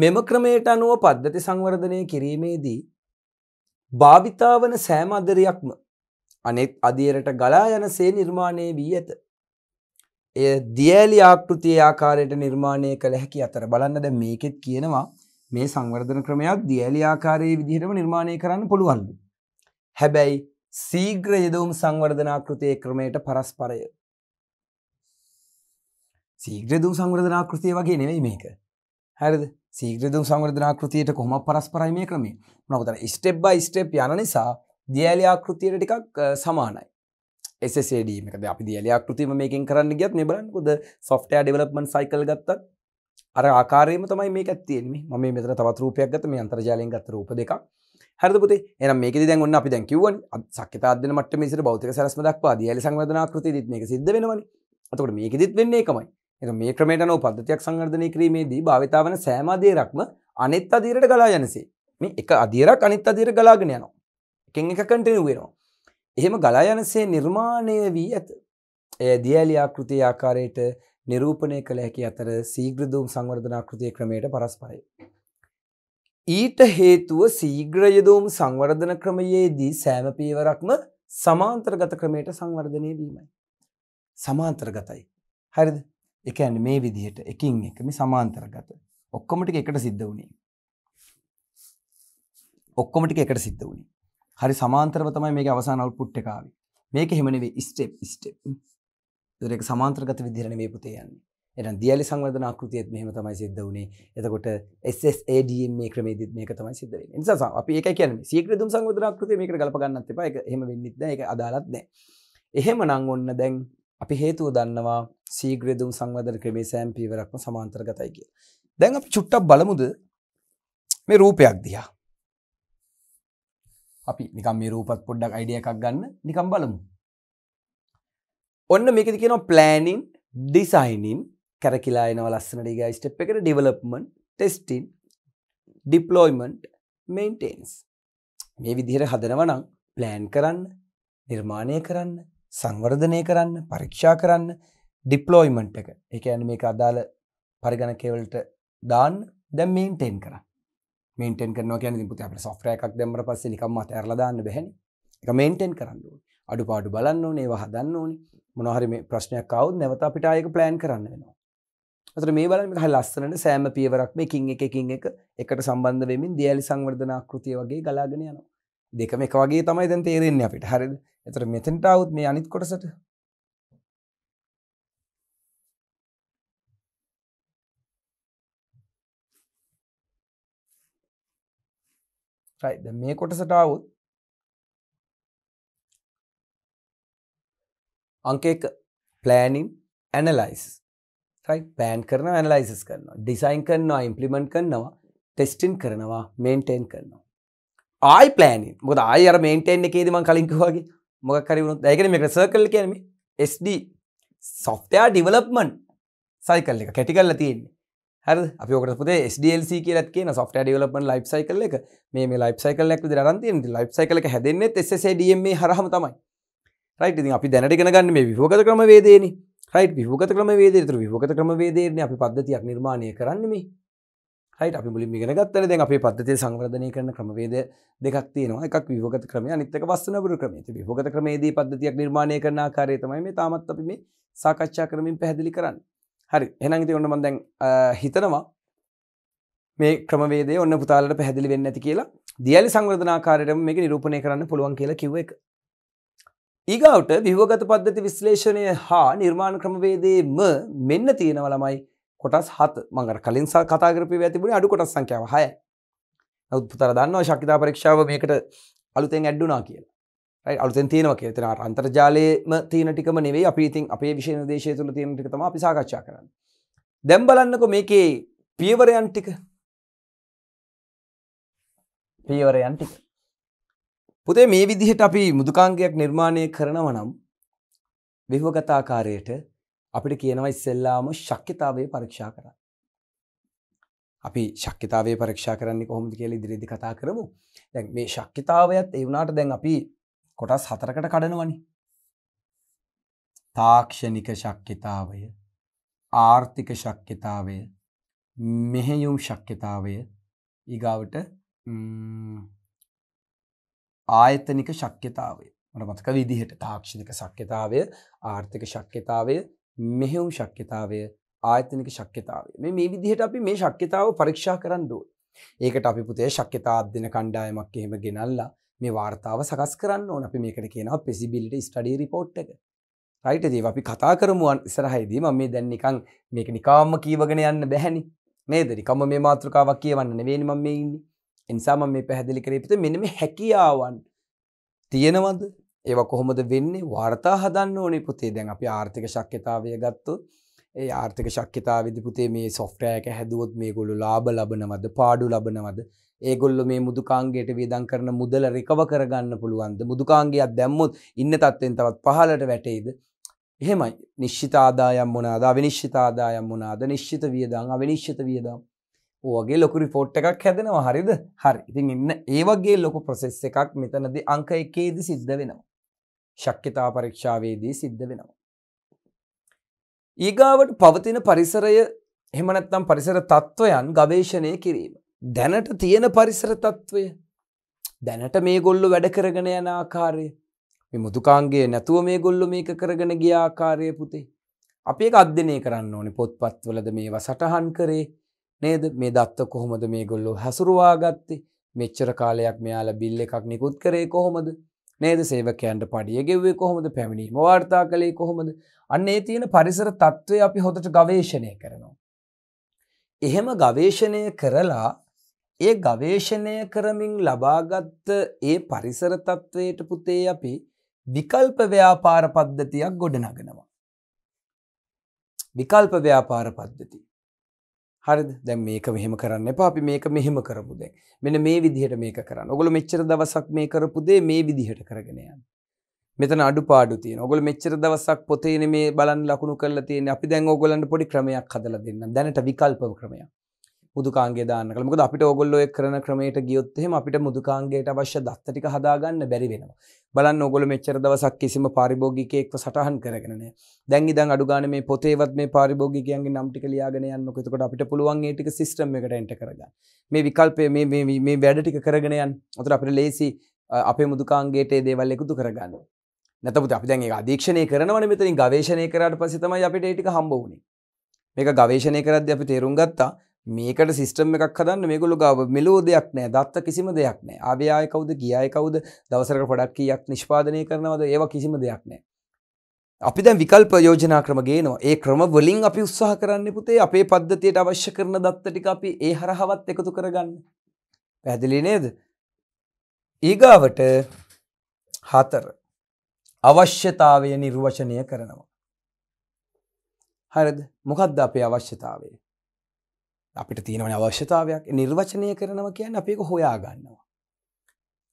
මෙම ක්‍රමයට අනුව පද්ධති සංවර්ධනය කිරීමේදී. භාවිතාවන සෑම අදරයක්ම අනෙත් අදියරට ගලා යන සේ නිර්මාණය වී ඇත. එය දියලි ආකෘතිය ආකාරයට නිර්මාණය කළ හැකි අතර බලන්න ද මේකෙත් කියනවා මේ සංවර්ධන ක්‍රමයක් දියලි ආකාරයේ විදිහටම නිර්මාණය කරන්න පුළුවන්ලු. හැබැයි සීග්‍ර යෙදවුම් සංවර්ධනාකෘතිය ක්‍රමයට පරස්පරය සීග්‍රදුම් සංවර්ධනාකෘතිය වගේ නෙවෙයි මේක හැරිද සීග්‍රදුම් සංවර්ධනාකෘතියට කොහොම පරස්පරයි මේ ක්‍රමේ නොකතර ස්ටෙප් බයි ස්ටෙප් යන නිසා දියලයාකෘතියට ටිකක් සමානයි එසේඩ මේකද අපි දියලයාකෘතිම මේකින් කරන්න ගියත් නිබලන් කොද සොෆ්ටයා ඩෙවලප්මන් සයිකල් ගත්තත් අර ආකාරයම තමයි මේ ඇත්තයෙන්නේ ම මෙතර තවත් රූපයක් ගත මේ අන්තර්ජාලයෙන් ගත රූප දෙකක් හරදපුතේ එනම් මේක දැන් ඔන්න අපි දැන් කිව්වනේ සක්කිතාද්දන මට්ටමේ සිට භෞතික සැලැස්ම දක්වා දියලි සංවර්ධනාකෘතියදිත් මේක සිද්ධ වෙනවනේ. එතකොට මේකෙදිත් වෙන්නේ ඒකමයි. එතකොට මේ ක්‍රමයට අනුව පද්ධතියක් සංවර්ධනය කිරීමේදී භාවිතා වන සෑම අධීරක්ම අනෙත් අධීරයට ගලා යනසේ. මේ එක අධීරක් අනිත් අධීර ගලාගෙන යනවා. එකෙන් එක කන්ටිනියු වෙනවා. එහෙම ගලා යනසේ නිර්මාණය වී ඇත. එය දියලි ආකෘතිය ආකාරයට නිරූපණය කළ හැකි අතර සීග්‍ර දුම් සංවර්ධනාකෘතිය ක්‍රමයට පරස්පරයි. ඊට හේතුව සීග්‍රයදෝම් සංවර්ධන ක්‍රමයේදී සෑම පීවරක්ම සමාන්තරගත ක්‍රමයට සංවර්ධනය වීමයි. සමාන්තරගතයි. හරිද? ඒ කියන්නේ මේ විදිහට එකින් එක මේ සමාන්තරගත. ඔක්කොම ටික එකට සිද්ධ වුණේ. ඔක්කොම ටික එකට සිද්ධ වුණේ. හරි සමාන්තරව තමයි මේකේ අවසාන අවුට්පුට් එක ආවේ. මේක හිම නෙවෙයි ස්ටෙප් ස්ටෙප්. ඒක සමාන්තරගත විදිහට නෙවෙයි පුතේ යන්නේ. එනම් දියලි සංවර්ධන ආකෘතියත් මෙහෙම තමයි සිද්ධ වුණේ. එතකොට SSADM මේ ක්‍රමෙදිත් මේක තමයි සිද්ධ වෙන්නේ. නිසා අපි ඒකයි කියන්නේ සීක්‍රදුම් සංවර්ධන ආකෘතිය මේකට ගලප ගන්නත් එපා. ඒක එහෙම වෙන්නෙත් නෑ. ඒක අදාළත් නෑ. එහෙමනම් ඔන්න දැන් අපි හේතුව දන්නවා සීග්‍රදුම් සංවර්ධන ක්‍රමේ සෑම පීවරක්ම සමාන්තරගතයි කියලා. දැන් අපි චුට්ටක් බලමුද මේ රූපයක් දිහා. අපි නිකම් මේ රූපත් පොඩ්ඩක් අයිඩිය එකක් ගන්න නිකම් බලමු. ඔන්න මේකද කියනවා ප්ලෑනින් ඩිසයිනින් කැරකිලා එනව ලස්සනට ගා ස්ටප් එකට ඩිවලප්මන්් ටෙස්ටින් ඩිප්ලෝයිමන්ට් මේන්ටේන්ස් මේ විදිහට හදනවනම් ප්ලෑන් කරන්න නිර්මාණය කරන්න සංවර්ධනය කරන්න පරීක්ෂා කරන්න ඩිප්ලෝයිමන්ට් එක එක ඇන මේ අදාළ පරිගණකෙවලට දාන් දැම් මේන්ටේන් කර මේටෙන් කරන කියන පුති අප සොෆ්‍රය එකක් දෙමර පස්ස නිකම්ම ඇරලදාන්න බැහැනි එක මේන්ටෙන් කරන්න අඩු පාඩු බලන්න ඕනේ හදන්න ඕනි මොනහරි මේ ප්‍රශ්නයක් කවුත් නැවත අපිටායක ප්ලෑන් කරන්න වෙනවා අතර මේ බලන්න හ ලස්සනට සෑම පියවරක් මේ කින් එකකින් එක එකට සම්බන්ධ වෙමින් දියලි සංවර්ධනාකෘතිය වගේ ගලාගෙන යනවා දෙකම එක වගේ තමයි දැන් තේරෙන්නේ අපිට. හරිද? එතකොට මෙතෙන්ට આવුත් මේ අනිත් කොටසට right දැන් මේ කොටසට આવුත් අංක 1 planning analysis රයි පෑන් කරන ඇනලයිසිස් කරනවා ඩිසයින් කරනවා ඉම්පලිමෙන්ට් කරනවා ටෙස්ටින් කරනවා මේන්ටේන් කරනවා ආයි පලෑනින් මොද අයර මේන්ටේන් එකේදම කලින්කවාගේ මොකරවුණු දැකන මේ සර්කල් කියනම SD සොෆ්ටයා ඩිවලප්මන් සයිකල් එක කැටිකල්ල තියන්නේ හර අපිකට පුේ SDLC කියලත් කියන සොෆ්ට ඩිවලපන් ලයි් සයිකල් එක මේ ලයි් සයිකල් ක් රන්තිය ලයි් සයිකල හැදන්නේ එසේඩම හරහම තමයි රයිට ඉතින් අපි දැනටගෙන ගන්න මේ විහෝගත ක්‍රම වේදේනේ රයිට් විවගත ක්‍රමවේදේ තුර විවගත ක්‍රමවේදේරන අපි පද්ධතියක් නිර්මාණය කරන්නෙමි හයිට අපි මුලින් ගෙන ගත්තර දැන් අපේ පද්ධතිය සංවර්ධනය කරන ක්‍රමවේද දෙකක් තියෙනවා එකක් විවගත ක්‍රමය අනිත්තක වස්සනබුරු ක්‍රමේ තිබේ විවගත ක්‍රමේදී පද්ධතියක් නිර්මාණය කරන ආකාරය තමයි මේ තාමත් අපි මේ සාකච්ඡා කරමින් පැහැදිලි කරන්න හරි එහෙනම් ඉතින් ඔන්න මම දැන් හිතනවා මේ ක්‍රමවේදය ඔන්න පුතාලට පැහැදිලි වෙන්නේ නැති කියලා දියලි සංවර්ධනාකාරයටම මේක නිරූපණය කරන්න පුළුවන් කියලා කිව්ව එක ඊගාවට විහුවගත පද්ධති විශ්ලේෂණය හා නිර්මාණ ක්‍රමවේදයේම මෙන්න තියෙනවා ළමයි කොටස් 7. මම අර කලින් කතා කරපු ඒවා තිබුණේ අඩු කොටස් සංඛ්‍යාව 6යි. නමුත් පුතලා දන්නවා ශක්තිතා පරීක්ෂාව මේකට අලුතෙන් ඇඩ් වුණා කියලා. right අලුතෙන් තියෙනවා කියලා. එතන අර අන්තර්ජාලයේම තියෙන ටිකම නෙවෙයි අපි ඉතින් අපේ විශේෂ නිර්දේශය තුල තියෙන ටික තමයි අපි සාකච්ඡා කරන්නේ. දැන් බලන්නකෝ මේකේ පියවරයන් ටික. පියවරයන් ටික. පුතේ මේ විදිහට අපි මුදුකාංගයක් නිර්මාණය කරනව නම් විහවගතාකාරයට අපිට කියනවා ඉස්සෙල්ලාම ශක්්‍යතාවය පරීක්ෂා කරන්න. අපි ශක්්‍යතාවය පරීක්ෂා කරන්නේ කොහොමද කියලා ඉදිරිදි කතා කරමු. දැන් මේ ශක්්‍යතාවයත් ඒ වුණාට දැන් අපි කොටස් හතරකට කඩනවනේ. තාක්ෂණික ශක්්‍යතාවය, ආර්ථික ශක්්‍යතාවය, මෙහෙයුම් ශක්්‍යතාවය ඊගාවට ආයතනික ශක්්‍යතාවය මට මතක විදිහට තාක්ෂණික ශක්්‍යතාවය ආර්ථික ශක්්‍යතාවය මෙහෙවුම් ශක්්‍යතාවය ආයතනික ශක්්‍යතාවය මේ මේ විදිහට අපි මේ ශක්්‍යතාව පරීක්ෂා කරන්න ඕ ඒකට අපි පුතේ ශක්්‍යතා අධ්‍යන කණ්ඩායමක් එහෙම ගෙනල්ලා මේ වාර්තාව සකස් කරන්න ඕන අපි මේකට කියනවා පෙසිබිලිට ස්ටඩී රිපෝට් එක රයිට දේ අපි කතා කරමුවන් ඉසරහහිදීම මේ දැන් නිකං මේක නිකාම්ම කීවගෙන යන්න බැහැනි නේද නිකම්ම මේ මාතෘකාවක් කියවන්න නෙවෙනි මම මේ ඉන්නේ එනිසාම මේ පැහැදිලි කරේ පිට මෙන්න මේ හැකියාවන් තියෙනවද ඒවා කොහොමද වෙන්නේ වාර්තා හදන්න ඕනේ පුතේ දැන් අපි ආර්ථික ශක්්‍යතාවය ගත්තොත් ඒ ආර්ථික ශක්්‍යතාවේදී පුතේ මේ සොෆ්ට්වෙයාර් එක හැදුවොත් මේගොල්ලෝ ලාභ ලබනවද පාඩු ලබනවද ඒගොල්ල මේ මුදුකාංගයට වේදන් කරන මුදල රිකව කරගන්න පුළුවන්ද මුදුකාංගයක් දැම්මොත් ඉන්න තත්වෙන් තවත් පහලට වැටේද එහෙමයි නිශ්චිත ආදායම් මොනාද අවිනිශ්චිත ආදායම් මොනාද නිශ්චිත වියදම් අවිනිශ්චිත වියදම් ඕගේ ලොකු රිපෝට් එකක් හැදෙනවා හරිද හරි ඉතින් ඉන්න ඒවගේ ලොකු ප්‍රසෙස් එකක් මෙතනද අංක එකේද සිද්ධ වෙනවා. ශක්්‍යතා පරීක්ෂාවේදී සිද්ධ වෙනවා. ඊගාවට පවතින පරිසරය එහෙමනැත්තම් පරිසර තත්ත්වයන් ගවේශණය කිරීම. දැනට තියෙන පරිසර තත්ත්වය දැනට මේ ගොල්ලු වැඩ කරගෙන යන ආකාරය මුදුකාන්ගේ නැතුව මේ ගොල්ලු මේක කරගෙන ගිය ආකාරය පුතේ. අපේ අධ්‍යනය කරන්න ඕනි පොත්පත්වලද මේවා සටහන් කරේ නේද මේ දත්ත කොහොමද මේගොල්ලෝ හැසුරුවා ගත්තේ මෙච්චර කාලයක් මෙයාලා බිල් එකක් නිකුත් කරේ කොහොමද නේද සේවකයන්ට පඩිය ගෙව්වේ කොහොමද පැමිණීම වාර්තා කළේ කොහොමද අන්න ඒ තියෙන පරිසර තත්ත්වය අපි හොඳට ගවේෂණය කරනවා. එහෙම ගවේෂණය කරලා ඒ ගවේෂණය කරමින් ලබාගත්ත ඒ පරිසර තත්ත්වයට පුතේ අපි විකල්ප ව්‍යාපාර පද්ධතියක් ගොඩනගනවා. විකල්ප ව්‍යාපාර පද්ධති. හරිද දැන් මේක මෙහෙම කරන්න එපා අපි මේක මෙහෙම කරමු දැන් මෙන්න මේ විදිහට මේක කරන්න. ඔගොල්ලෝ මෙච්චර දවසක් මේ කරපු දේ මේ විදිහට කරගෙන යන්න. මෙතන අඩුපාඩු තියෙනවා. ඔයගොල්ලෝ මෙච්චර දවසක් පොතේනේ මේ බලන්න ලකුණු කරලා තියෙන්නේ. අපි දැන් ඕගොල්ලන්ට පොඩි ක්‍රමයක් හදලා දෙන්නම්. දැනට විකල්ප ක්‍රමයක්. මුදුකාන්ගේ දාන්නක මොකද අපිට ඕගොල්ලෝ කරන ක්‍රමයට ගියොත් එහෙම අපිට මුදුකාන්ගේට අවශ්‍ය දත්ත ටික හදාගන්න බැරි වෙනවා. බලන්න ඕගොල්ලෝ මෙච්චර දවසක් කිසිම පාරිභෝගිකයෙක්ව සටහන් කරගෙන නැහැ. දැන් ඉඳන් අඩු ගන්න මේ පොතේවත් මේ පාරිභෝගිකයන්ගේ නම් ටික ලියාගෙන යන්නකො. එතකොට අපිට පුළුවන් ඒ ටික සිස්ටම් එකට එන්ටර් කරගන්න. මේ විකල්පය මේ මේ මේ වැඩ ටික කරගෙන යන්න. උතර අපිට ලේසි අපේ මුදුකාන්ගේට ඒ දේවල් එකතු කරගන්න. නැතපුත අපි දැන් ඒක අධීක්ෂණය කරනවනේ මෙතනින් ගවේෂණය කරාට පස්සේ තමයි අපිට ඒ ටික හම්බ වුනේ. මේක ගවේෂණය කරද්දී අපි තේරුම් ගත්තා මේකට සිිස්ටම් එකක් හදන්න මේගොලු ගාව මෙලෝ දෙයක් නෑ දත්ත කිසිම දෙයක් නෑ අව්‍යය කවුද කියයි කවුද දවසර පොඩක් කියක් නිෂ්පාදනය කරනවද ඒව කිසිම දෙයක් නෑ අපි දැන් විකල්ප යෝජනා ක්‍රම ගේනවා ඒ ක්‍රම වලින් අපි උත්සාහ කරන්න පුතේ අපේ පද්ධතියට අවශ්‍ය කරන දත්ත ටික අපි ඒ හරහවත් එකතු කරගන්න පැහැදිලි නේද ඊගාවට හතර අවශ්‍යතාවය නිර්වචනය කරනවා හරිද මොකද්ද අපේ අවශ්‍යතාවය අපිට තියෙනවන අවශ්‍යතාවයක් නිර්වචනය කරනව කියන්න අපේක හොයා ගන්නවා.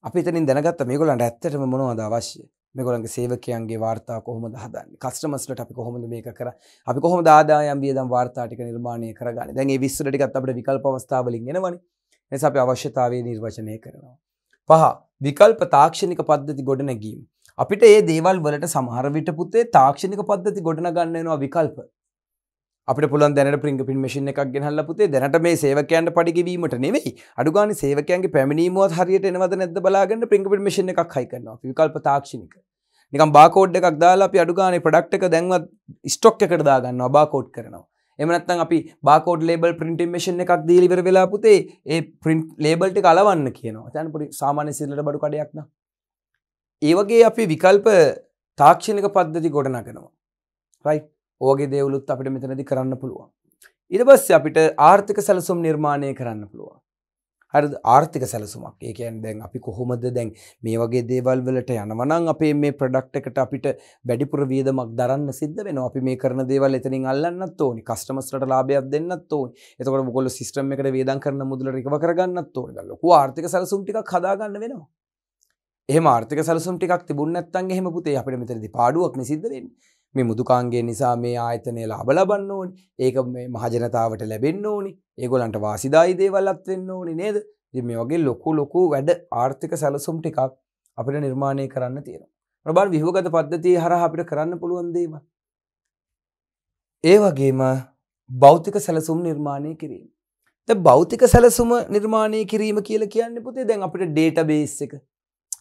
අපි තනින් දැනගත්ත මේගොලන්ට ඇත්තටම මොනවද අවශ්‍ය මේගොලන්ගේ සේවකයන්ගේ වාර්තා කොහොමද හදන්නේ කස්ටමර්ස්ලට අපි කොහොමද මේක කරා අපි කොහොමද ආදායම් වියදම් වාර්තා ටික නිර්මාණය කරගන්නේ දැන් මේ විස්තර ටිකත් අපිට විකල්ප අවස්ථා වලින් එනවනේ එනිසා අපි අවශ්‍යතාවයේ නිර්වචනය කරනවා පහ විකල්ප තාක්ෂණික පද්ධති ගොඩනැගීම අපිට ඒ දේවල් වලට සමහර විට පුතේ තාක්ෂණික පද්ධති ගොඩනගන්න වෙනවා විකල්ප අපට පුළන් දැනට පිංග පින් මශි එකක් ගෙනහල්ල පුතේ දැනට මේ සේවකයන්ට පඩිගවීමට නෙවෙයි අඩුගාන සේවකයන්ගේ පැමිණීමත් හරියට එනවද නැද බලාගන්න පිංග පින් මශි එකක් හයිකරනවා විකල්ප තාක්ෂණික නිකම් බාකෝඩ් එකක් දාලා අපි අඩුගානේ ප්‍රඩක්් එක දැන්වත් ස්ටොක් එකට දාගන්න බාකෝඩ් කරනවා එමනත්තන් අපි බාකෝඩ් ලේබල් පින්ටිමේෂන් එකක් දීලිවර වෙලා පුතේ ඒ පින්ට් ලේබල්ට කලවන්න කියනවා තැන පොඩි සාමාන්‍ය සිල්ලට බඩු කඩයක්න ඒවගේ අපි විකල්ප තාක්ෂණක පද්ධති ගොඩනගෙනවා රයි් ඕගේ දේවලුත් අපිට මෙතනදි කරන්න පුළුවන්. ඉරබස්ස අපිට ආර්ථික සැලසුම් නිර්මාණය කරන්න පුළුවන්. හරි ආර්ථික සැලසුමක් ඒ කියන්නේ දැන් අපි කොහොමද දැන් මේ වගේ දේවල් වලට යනවනම් අපේ මේ ප්‍රොඩක්ට් එකට අපිට වැඩිපුර වියදමක් දරන්න සිද්ධ වෙනවා. අපි මේ කරන දේවල් එතනින් අල්ලන්නත් ඕනි. කස්ටමර්ස්ලට ලාභයක් දෙන්නත් ඕනි. එතකොට ඔයගොල්ලෝ සිස්ටම් එකට වියදම් කරන මුදල රිකවර් කරගන්නත් ඕනි. ලොකු ආර්ථික සැලසුම් ටිකක් හදාගන්න වෙනවා. එහෙම ආර්ථික සැලසුම් ටිකක් තිබුණ නැත්නම් එහෙම පුතේ අපිට මෙතනදී පාඩුවක් නේ සිද්ධ වෙන්නේ. මේ මුදුකාන්ගේ නිසා මේ ආයතනය ලාභ ලබන්න ඕනි. ඒක මේ මහජනතාවට ලැබෙන්න ඕනි. ඒගොල්ලන්ට වාසිදායි දේවල්වත් වෙන්න ඕනි නේද? ඉතින් මේ වගේ ලොකු ලොකු වැඩ ආර්ථික සැලසුම් ටිකක් අපිට නිර්මාණය කරන්න තියෙනවා. බලන්න විහුවගත පද්ධතිය හරහා අපිට කරන්න පුළුවන් දේවල්. ඒ වගේම භෞතික සැලසුම් නිර්මාණය කිරීම. දැන් භෞතික සැලසුම නිර්මාණය කිරීම කියලා කියන්නේ පුතේ දැන් අපිට ඩේටාබේස් එක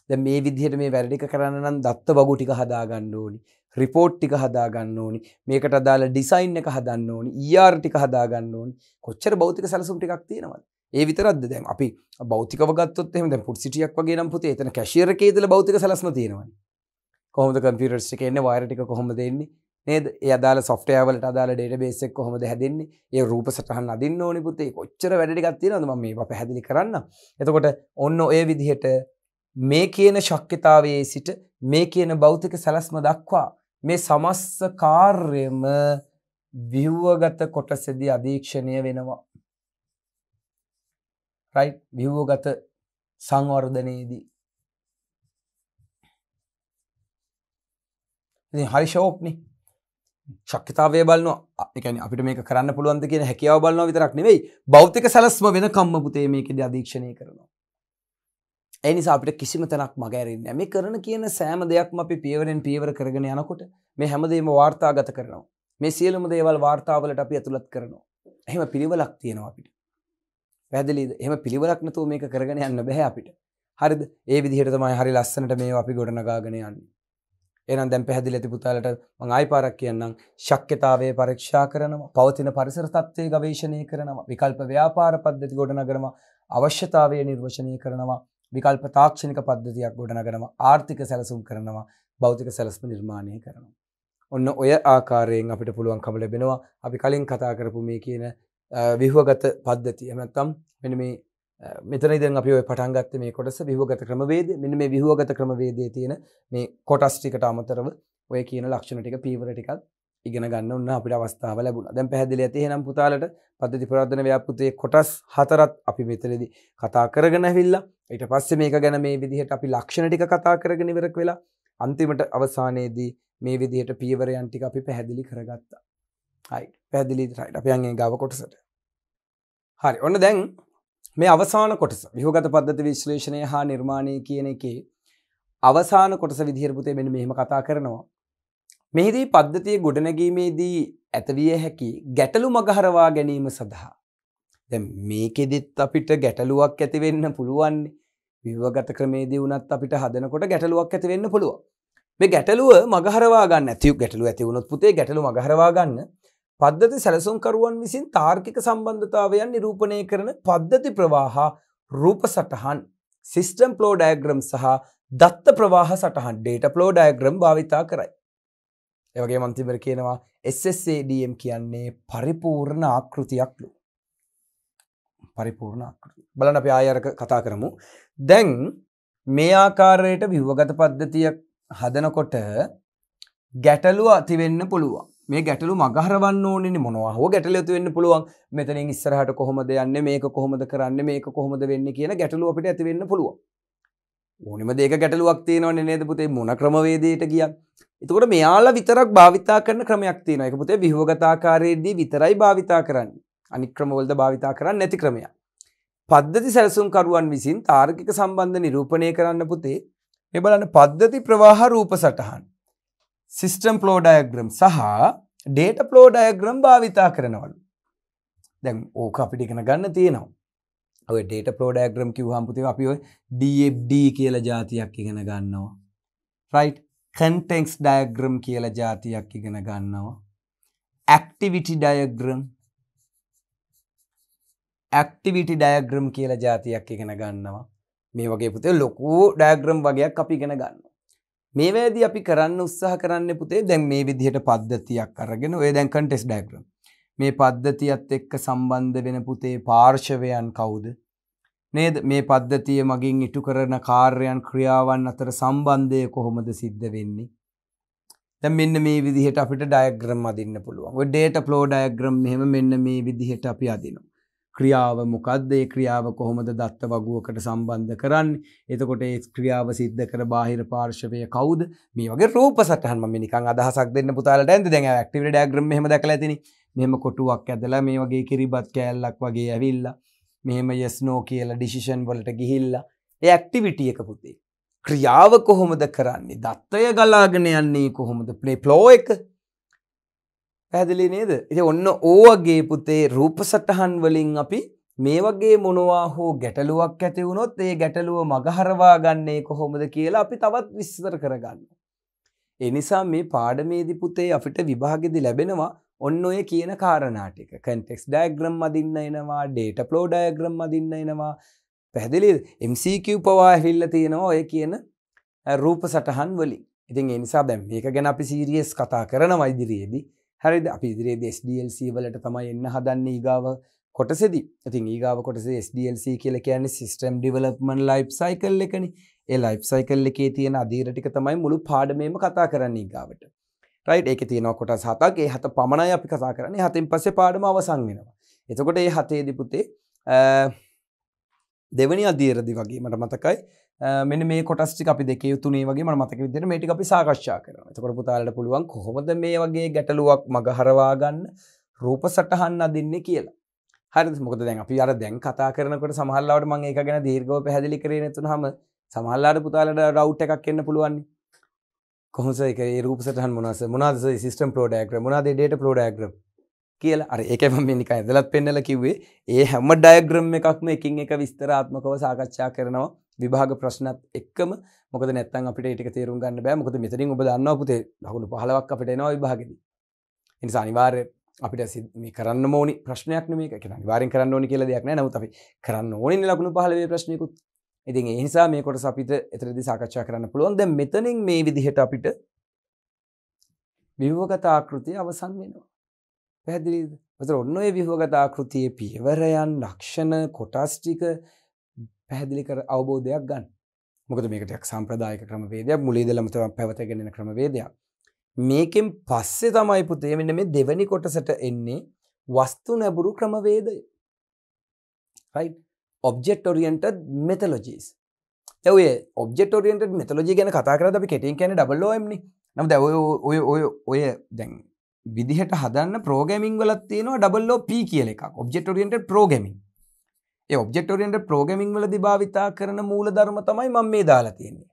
දැන් මේ විදිහට මේ වැරදි කරන්න නම් දත්ත වගු ටික හදාගන්න ඕනි. රිපෝට්ටික හදාගන්න ඕනි මේකට අදාල ඩිසයින් එක හදන්න ඕනි ඒර්ටික e හදාගන්න ඕනි කොච්චර බෞතික සැලසුම්ටිකක් තියෙනවද ඒ විතරද දැම් අපි බෞතිකවගත්තොත් එම පුට සිටියක් වගේ නම් පුතේ එතන කැශීර කේදල බෞතික සැලස්ම තියෙනවා කොහොමද කම්පියටර්ස් එක එන්න වයරටික කොහොමද එන්නේ නේද යදාල සොෆ්ටයවලට අදාල ඩේට බේසෙක් හොමද හැදන්නේ ඒ රූප සටහන් අදින්න ඕනි පුතේ කොච්චර වැඩිගත්තියෙනද ම මේ පැහැදිලි කරන්න එතකොට ඔන්න ඒ විදිහට මේ කියන ශක්්‍යතාවයේ සිට මේ කියන බෞතික සැලස්ම දක්වා මේ සමස්ස කාර්යම විහුවගත කොටසදී අධීක්ෂණය වෙනවා. රයිට් විහුවගත සංවර්ධනයේදී. ඉතින් හරි ෂෝප්නේ. ශක්්‍යතාවය බලනවා එකන අපිට මේක කරන්න පුළුවන්ද කියන හැකියාව බලනවා විතරක් නෙවෙයි භෞතික සැලස්ම වෙන කම්ම පුතේ මේකෙද අධීක්ෂණය කරනවා. එනිසා අපිට කිසිම තැනක් මගෑරෙන්නේ නැහැ. මේ කරන කියන සෑම දෙයක්ම අපි පියවරෙන් පියවර කරගෙන යනකොට මේ හැමදේම වාර්තාගත කරනවා. මේ සියලුම දේවල් වාර්තාවලට අපි ඇතුළත් කරනවා. එහෙම පිළිවෙලක් තියෙනවා අපිට. පැහැදිලිද? එහෙම පිළිවෙලක් නැතුව මේක කරගෙන යන්න බෑ අපිට. හරිද? ඒ විදිහට තමයි හරි ලස්සනට මේව අපි ගොඩනගාගෙන යන්නේ. එනම් දැන් පැහැදිලි ඇති පුතාලට මං ආයි පාරක් කියන්නම් ශක්්‍යතාවය පරීක්ෂා කරනවා පවතින පරිසර තත්ත්වය ගවේශණය කරනවා විකල්ප ව්‍යාපාර පද්ධති ගොඩනගනවා අවශ්‍යතාවය නිර්වචනය කරනවා විකල්ප තාක්ෂණික පද්ධතියක් ගොඩනගනවා ආර්ථික සැලසුම් කරනවා භෞතික සැලස්ම නිර්මාණය කරනවා. ඔන්න ඔය ආකාරයෙන් අපිට පුළුවන්කම ලැබෙනවා අපි කලින් කතා කරපු මේ කියන විහුවගත පද්ධතිය නැත්තම් මෙන්න මේ මෙතන ඉදන් අපි ඔය පටන් ගත්තේ මේ කොටස විහුවගත ක්‍රමවේද මෙන්න මේ විහුවගත ක්‍රමවේදයේ තියෙන මේ කොටස් ටිකට අමතරව ඔය කියන ලක්ෂණ ටික පීවර ටිකක් ඉගෙන ගන්න ඔන්න අපිට අවස්ථාව ලැබුණා. දැන් පැහැදිලි ඇති එහෙනම් පුතාලට පද්ධති ප්‍රවර්ධන ව්‍යාපෘතියේ කොටස් හතරක් අපි මෙතනදී කතා කරගෙන ඇවිල්ලා ඊට පස්සේ මේක ගැන මේ විදිහට අපි ලක්ෂණ ටික කතා කරගෙන ඉවර වෙලා අන්තිමට අවසානයේදී මේ විදිහට පියවරයන් ටික අපි පැහැදිලි කරගත්තා. හයි පැහැදිලි රයිට් අපි යන්නේ ගාව කොටසට. හරි ඔන්න දැන් මේ අවසාන කොටස විහුගත පද්ධති විශ්ලේෂණය හා නිර්මාණය කියන එකේ අවසාන කොටස විදිහට පුතේ මෙන්න මෙහෙම කතා කරනවා. මෙහිදී පද්ධතිය ගොඩනැගීමේදී ඇතවිය හැකි ගැටලු මගහරවා ගැනීම සඳහා දැ මේකෙදිත් අපිට ගැටලුවක් ඇතිවෙන්න පුළුවන්නේ විවගත ක්‍රමේදී වනත් අපිට හදනකොට ගැටලුවක් ඇතිවෙන්න පුළුව මේ ගැටලුව මගහරවාගන්න ඇතිව ගැටලු ඇති වුණොත් පුතේ ගැටලු මගහරවාගන්න පද්ධති සැලසුම්කරුවන් විසින් තාර්කික සම්බන්ධතාවයන් නිරූපණය කරන පද්ධති ප්‍රවාහා රූප සටහන් සිිස්ටම් පලෝ ඩයග්‍රම් සහ දත්ත ප්‍රවාහ සටහන් ඩේට පලෝ ඩයග්‍රම් භාවිතා කරයි. එවගේ මන්තිබර කියනවා SSADM කියන්නේ පරිපූර්ණ ආකෘතියක්ලු. පරිපූර්ණ ආකෘතිය. බලන්න අපි ආයරක කතා කරමු. දැන් මේ ආකාරයට විවගත පද්ධතියක් හදනකොට ගැටලු ඇති වෙන්න පුළුවන්. මේ ගැටලු මගහරවන්න ඕනේ මොනවා හෝ ගැටලු ඇති වෙන්න පුළුවන්. මෙතනින් ඉස්සරහට කොහොමද යන්නේ? මේක කොහොමද කරන්නේ? මේක කොහොමද වෙන්නේ කියන ගැටලු අපිට ඇති වෙන්න පුළුවන්. ඕනෙම දෙයක ගැටලුවක් තියෙනවනේ නේද පුතේ මොන ක්‍රමවේදයට ගියත්. එතකොට මෙයාලා විතරක් භාවිතා කරන ක්‍රමයක් තියෙනවා. ඒක පුතේ විහුවගතාකාරයේදී විතරයි භාවිතා කරන්නේ. අනික්‍රමවලද භාවිතා කරන්න නැති ක්‍රමය. පද්ධති සැලසුම්කරුවන් විසින් තාර්කික සම්බන්ධ නිරූපණය කරන්න පුතේ මෙබලන්න පද්ධති ප්‍රවාහ රූප සටහන්. සිිස්ටම් පලෝඩයග්‍රම් සහ ඩේට පලෝඩයග්‍රම් භාවිතා කරනවලු. දැන් ඕක අපිටිකන ගන්න තියෙනවා. ඔය ඩේට පලෝඩයග්‍රම් කිව් හම්පතිම අපි ඔය DFD කියල ජාතියක් ඉගෙන ගන්නවා. රයිට් කැන්ටෙක්ස් ඩයග්‍රම් කියල ජාතියක් ඉගෙන ගන්නවා. ඇක්ටිවිටි ඩයග්‍රම් ඇක්ටිවිටි ඩයග්‍රම් කියලා ජාතියක් එකෙන ගන්නවා මේ වගේ පුතේ ලොකු ඩයග්‍රම් වගේයක් අපි ගෙන ගන්න. මේවැදි අපි කරන්න උත්සාහ කරන්න පුතේ දැන් මේ විදිහට පද්ධතියක් අරගෙන ඔය දැන් කන්ටෙස් ඩයග්‍රම් මේ පද්ධතියත් එක්ක සම්බන්ධ වෙන පුතේ පාර්ශවයන් කවුද නේද මේ පද්ධතිය මගින් ඉටු කරන කාර්යයන් ක්‍රියාවන් අතර සම්බන්ධය කොහොමද සිද්ධ වෙන්නේ දැන් මෙන්න මේ විදිහට අපිට ඩයග්‍රම් අදින්න පුළුවන් ඔය ඩේටා ෆ්ලෝ ඩයග්‍රම් මෙහෙම මෙන්න මේ විදිහට අපි අදිනවා ක්‍රියාව මොකක්ද ඒ ක්‍රියාව කොහොමද දත්ත වගුවකට සම්බන්ධ කරන්නේ එතකොට ඒ ක්‍රියාව සිද්ධ කර බාහිර පාර්ශවය කවුද මේ වගේ රූප සටහන් මම නිකන් අදහසක් දෙන්න පුතාලට ඇන්ද දැන් ඇක්ටිවිටි ඩයග්‍රෑම් එහෙම දැකලා ඇතිනේ මෙහෙම කොටුවක් ඇදලා මේ වගේ කිරිබත් කෑල්ලක් වගේ ඇවිල්ලා මෙහෙම yes no කියලා ඩිසිෂන් වලට ගිහිල්ලා ඒ ඇක්ටිවිටි එක පුතේ ක්‍රියාව කොහොමද කරන්නේ දත්තය ගලාගෙන යන්නේ කොහොමද ප්ලේ ෆ්ලෝ එක පැදිලි නේද එති ඔන්න ඕවගේ පුතේ රූප සටහන් වලින් අපි මේ වගේ මොනවා හෝ ගැටලුවක් ඇතිවුණොත් ඒ ගැටලුව මගහරවා ගන්නේ කොහොමද කියලා අපි තවත් විස්තර කරගන්න. එනිසා මේ පාඩමේදි පුතේ අපිට විභාගෙදි ලැබෙනවා ඔන්න ඔය කියන කාරණාටික කැන්ටෙක්ස් ඩයග්‍රම් අදින්න එනවා ඩේට පලෝ ඩයග්‍රම් අදින්න එනවා පැහැදිලි MCQ පවා හිල්ල තියෙනවා ඔය කියන රූප සටහන් වලින් ඉතින් එනිසා දැම් මේක ගැන අපි සීරියස් කතා කරන වෛදිරයේදී හරිද අපිදිරේ ස්DLC වලට තමයි එන්න හදන්න ඒගාව කොටසෙදි ඉතින් ඒගාව කොටස SDLC කියල කියන්නේ සිිස්ටම් ඩිවලප්මන් ලයිප් සයිකල් එකන ඒ ලයිප් සයිකල් එකේ තියෙන අදීරටික තමයි මුළු පාඩමේම කතා කරන්න ඒගාවට රයිට් ඒක තියෙන කොටස් හතක්ගේ හත පමණයි අපි කතා කරන්නේ හතින් පස්සේ පාඩම අවසං වෙනවා එතකොට ඒ හතේදිපුතේ දෙවනි අදීරදි වගේ මට මතකයි මෙන මේ කොටස්ටි අපි දෙක යුතුනේ වගේ මතක විදිර මේටි අපි සාකච්ඡා කරන තකොට පුතාලට පුළුවන් කොහොමද මේ වගේ ගැටලුවක් මගහරවාගන්න රූප සටහන් අදින්නේ කියලා හරි මොකද දැන් අපි අර දැන් කතා කරනකට සහල්ලාවට මං ඒක ගැන දීර්ගව පැදිලි කරනතු හම සමහල්ලාට පුතාලට රව් එකක් එන්න පුළුවන් කොහසක රූප සටහන් මොනස මොනාද සිස්ටම් පෝඩක්ර මොනාද ඩේට පෝඩක්්‍රම් කියල අර ඒකම මිනික ඇදලත් පෙන්නල කිව්වේ ඒ හැම ඩයග්‍රම් එකක්ම එකින් එක විස්තරාත්මකව සාකච්ඡා කරනවා විභාග ප්‍රශ්නත් එක්කම මොක නැත්තන් අපිට ඒක තේරුම් ගන්න බෑ මොකද මෙතරින් ඔබ දන්න පුතේ ලකුණු පහලවක් අපිට එනවා විභාගෙදී එනිසා අනිවාර්ය අපිට මේ කරන්න මෝන ප්‍රශ්නයක් මේක කියෙන වාරෙන් කරන්න ඕනි කියල දෙයක් නෑ නමුත් අපි කරන්න ඕනි ලකුණු පහලවේ ප්‍රශ්නයකුත් ඉතින් එනිසා මේ කොට අපිට එතරදි සාකච්ඡා කරන්න පුළුවන් ද මෙතනින් මේ විදිහට අපිට විවගතාකෘතිය අවසන් වෙනවා පැහැදිලිද ඔතර ඔන්න ඔය විහෝගතාකෘතියේ පියවරයන් ලක්ෂණ කොටස්ටික පැහැදිලි කර අවබෝධයක් ගන්න මොකද මේකටයක් සම්ප්‍රදායක ක්‍රමවේදයක් මුලේදලමතම පැවතගෙනෙන ක්‍රමවේදයක් මේකෙන් පස්සේ තමයි පුතේ මෙන්න මේ දෙවැනි කොටසට එන්නේ වස්තු නැබුරු ක්‍රමවේදය ඔබෙක්් ඔරියන්ට මෙතලොජීස් ඇවය ඔබෙක්් ඔරියන්ට මෙතලොජී ගැන කතා කර අපි කෙටින් කැන ඩබල්ලෝම්නි නම් දැව ඔය ඔය ඔය දැන් විදිහට හදන්න ප්‍රෝගමින් වලත් තියෙනවා ඩබල්ලෝ පී කියල එකක් ඔබෙක්් ඔරියන්ට ප්‍රෝගමින් ඒ ඔබෙක්ටෝරියන්ට ප්‍රෝගමින් වලදි භාවිතා කරන මූල ධර්ම තමයි මං මේ දාලා තියෙන්නේ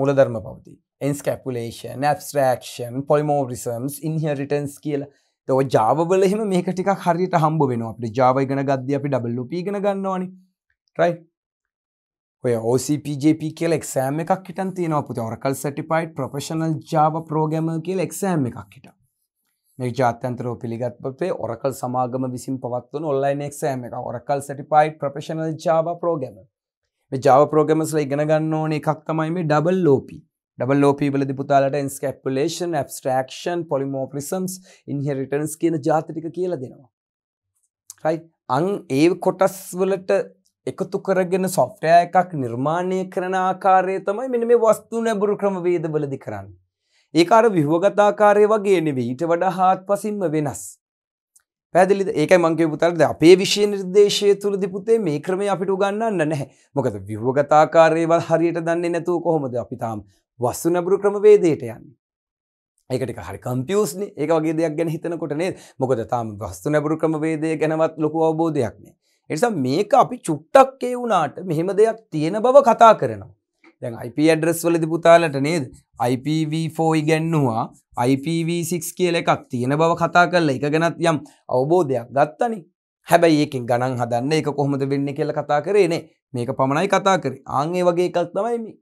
මුල ධර්ම පවති එන්ස්කැපුලේෂන් ඇස්ට්‍රක්ෂන් පොයිමෝරිසම්ස් ඉන්හරිටන්ස් කියලා ඔ ජාවල එහෙම මේක ටික හරියට හම්බ වෙන අපට ජාවයි ගන ගද්‍ය අපි ඩබල්ලුපී ගෙන ගන්නවානි රයි ඔය OCPJP කියල එක්සෑම් එකක් හිටන් තියෙනවා පුති ඔරකල් සටිපයිට් ප්‍රපෂනල් ජාව ප්‍රෝගම කියල එක්සෑම් එකක් හිටා මේ ජාත්‍යන්තරෝ පිළිගත්වත්වේ ඔරකල් සමාගම විසින් පවත්වන ඔල්ලයින් එක්ෂෑම් එක Oracle certified professional Java program Java පෝගමස්ල ඉගෙන ගන්න ඕන එකක් තමයි මේ ඩබල් ලෝපී ඩබල්ලෝපීවල දිපුතාලට ඉන්ස්කැප්පුලේෂන් ඇස්ට්‍රක්ෂන් පොලිමෝපිසම්ස් ඉන්හෙරිටන්ස් කියන ජාතිටික කියල දෙනවා. රයි අං ඒ කොටස් වලට එකතු කරගෙන සොෆ්ටය එකක් නිර්මාණය කරන ආකාරය තමයි මෙනි මේ වස්තු නැබුරු ක්‍රමවේද වලදි කරන්න. ඒක අර විහුවගතාකාරය වගේ නෙවෙයි ඊට වඩා හාත්පසින්ම වෙනස්. පැදිලිද ඒකයි මංගේ පුතාට අපේ විශය නිර්දේශය තුළදි පුතේ මේ ක්‍රමය අපිට උගන්නන්න නැහැ. මොකද විහුවගතාකාරයවල් හරියට දන්නේ නැතුව කොහොමද අපි තාම වස්තු නැඹුරු ක්‍රමවේදයට යන්නේ. ඒකටික හරි කම්පියස්න ඒ වගේ දෙයක් ගැන හිතනකොට නේ මොකද තාම වස්තු නැබුරු ක්‍රමවේදය ගැනවත් ලොකු අවබෝධයක් නේ. එනිසා මේක අපි චුට්ටක්කේ වුණාට මෙහෙම දෙයක් තියෙන බව කතා කරනවා. දැන් IP ඇඩ්‍රස් වලදි පුතාලට නේද IPv4 ඉගැන්නුවා IPv6 කියල එකක් තියෙන බව කතා කරලා එක ගැනත් යම් අවබෝධයක් ගත්තනි හැබැයි ඒකෙන් ගණන් හදන්න එක කොහොමද වෙන්න කියලා කතා කරේ නේ මේක පමණයි කතා කරේ ආන් ඒ වගේ එකක් තමයි මේ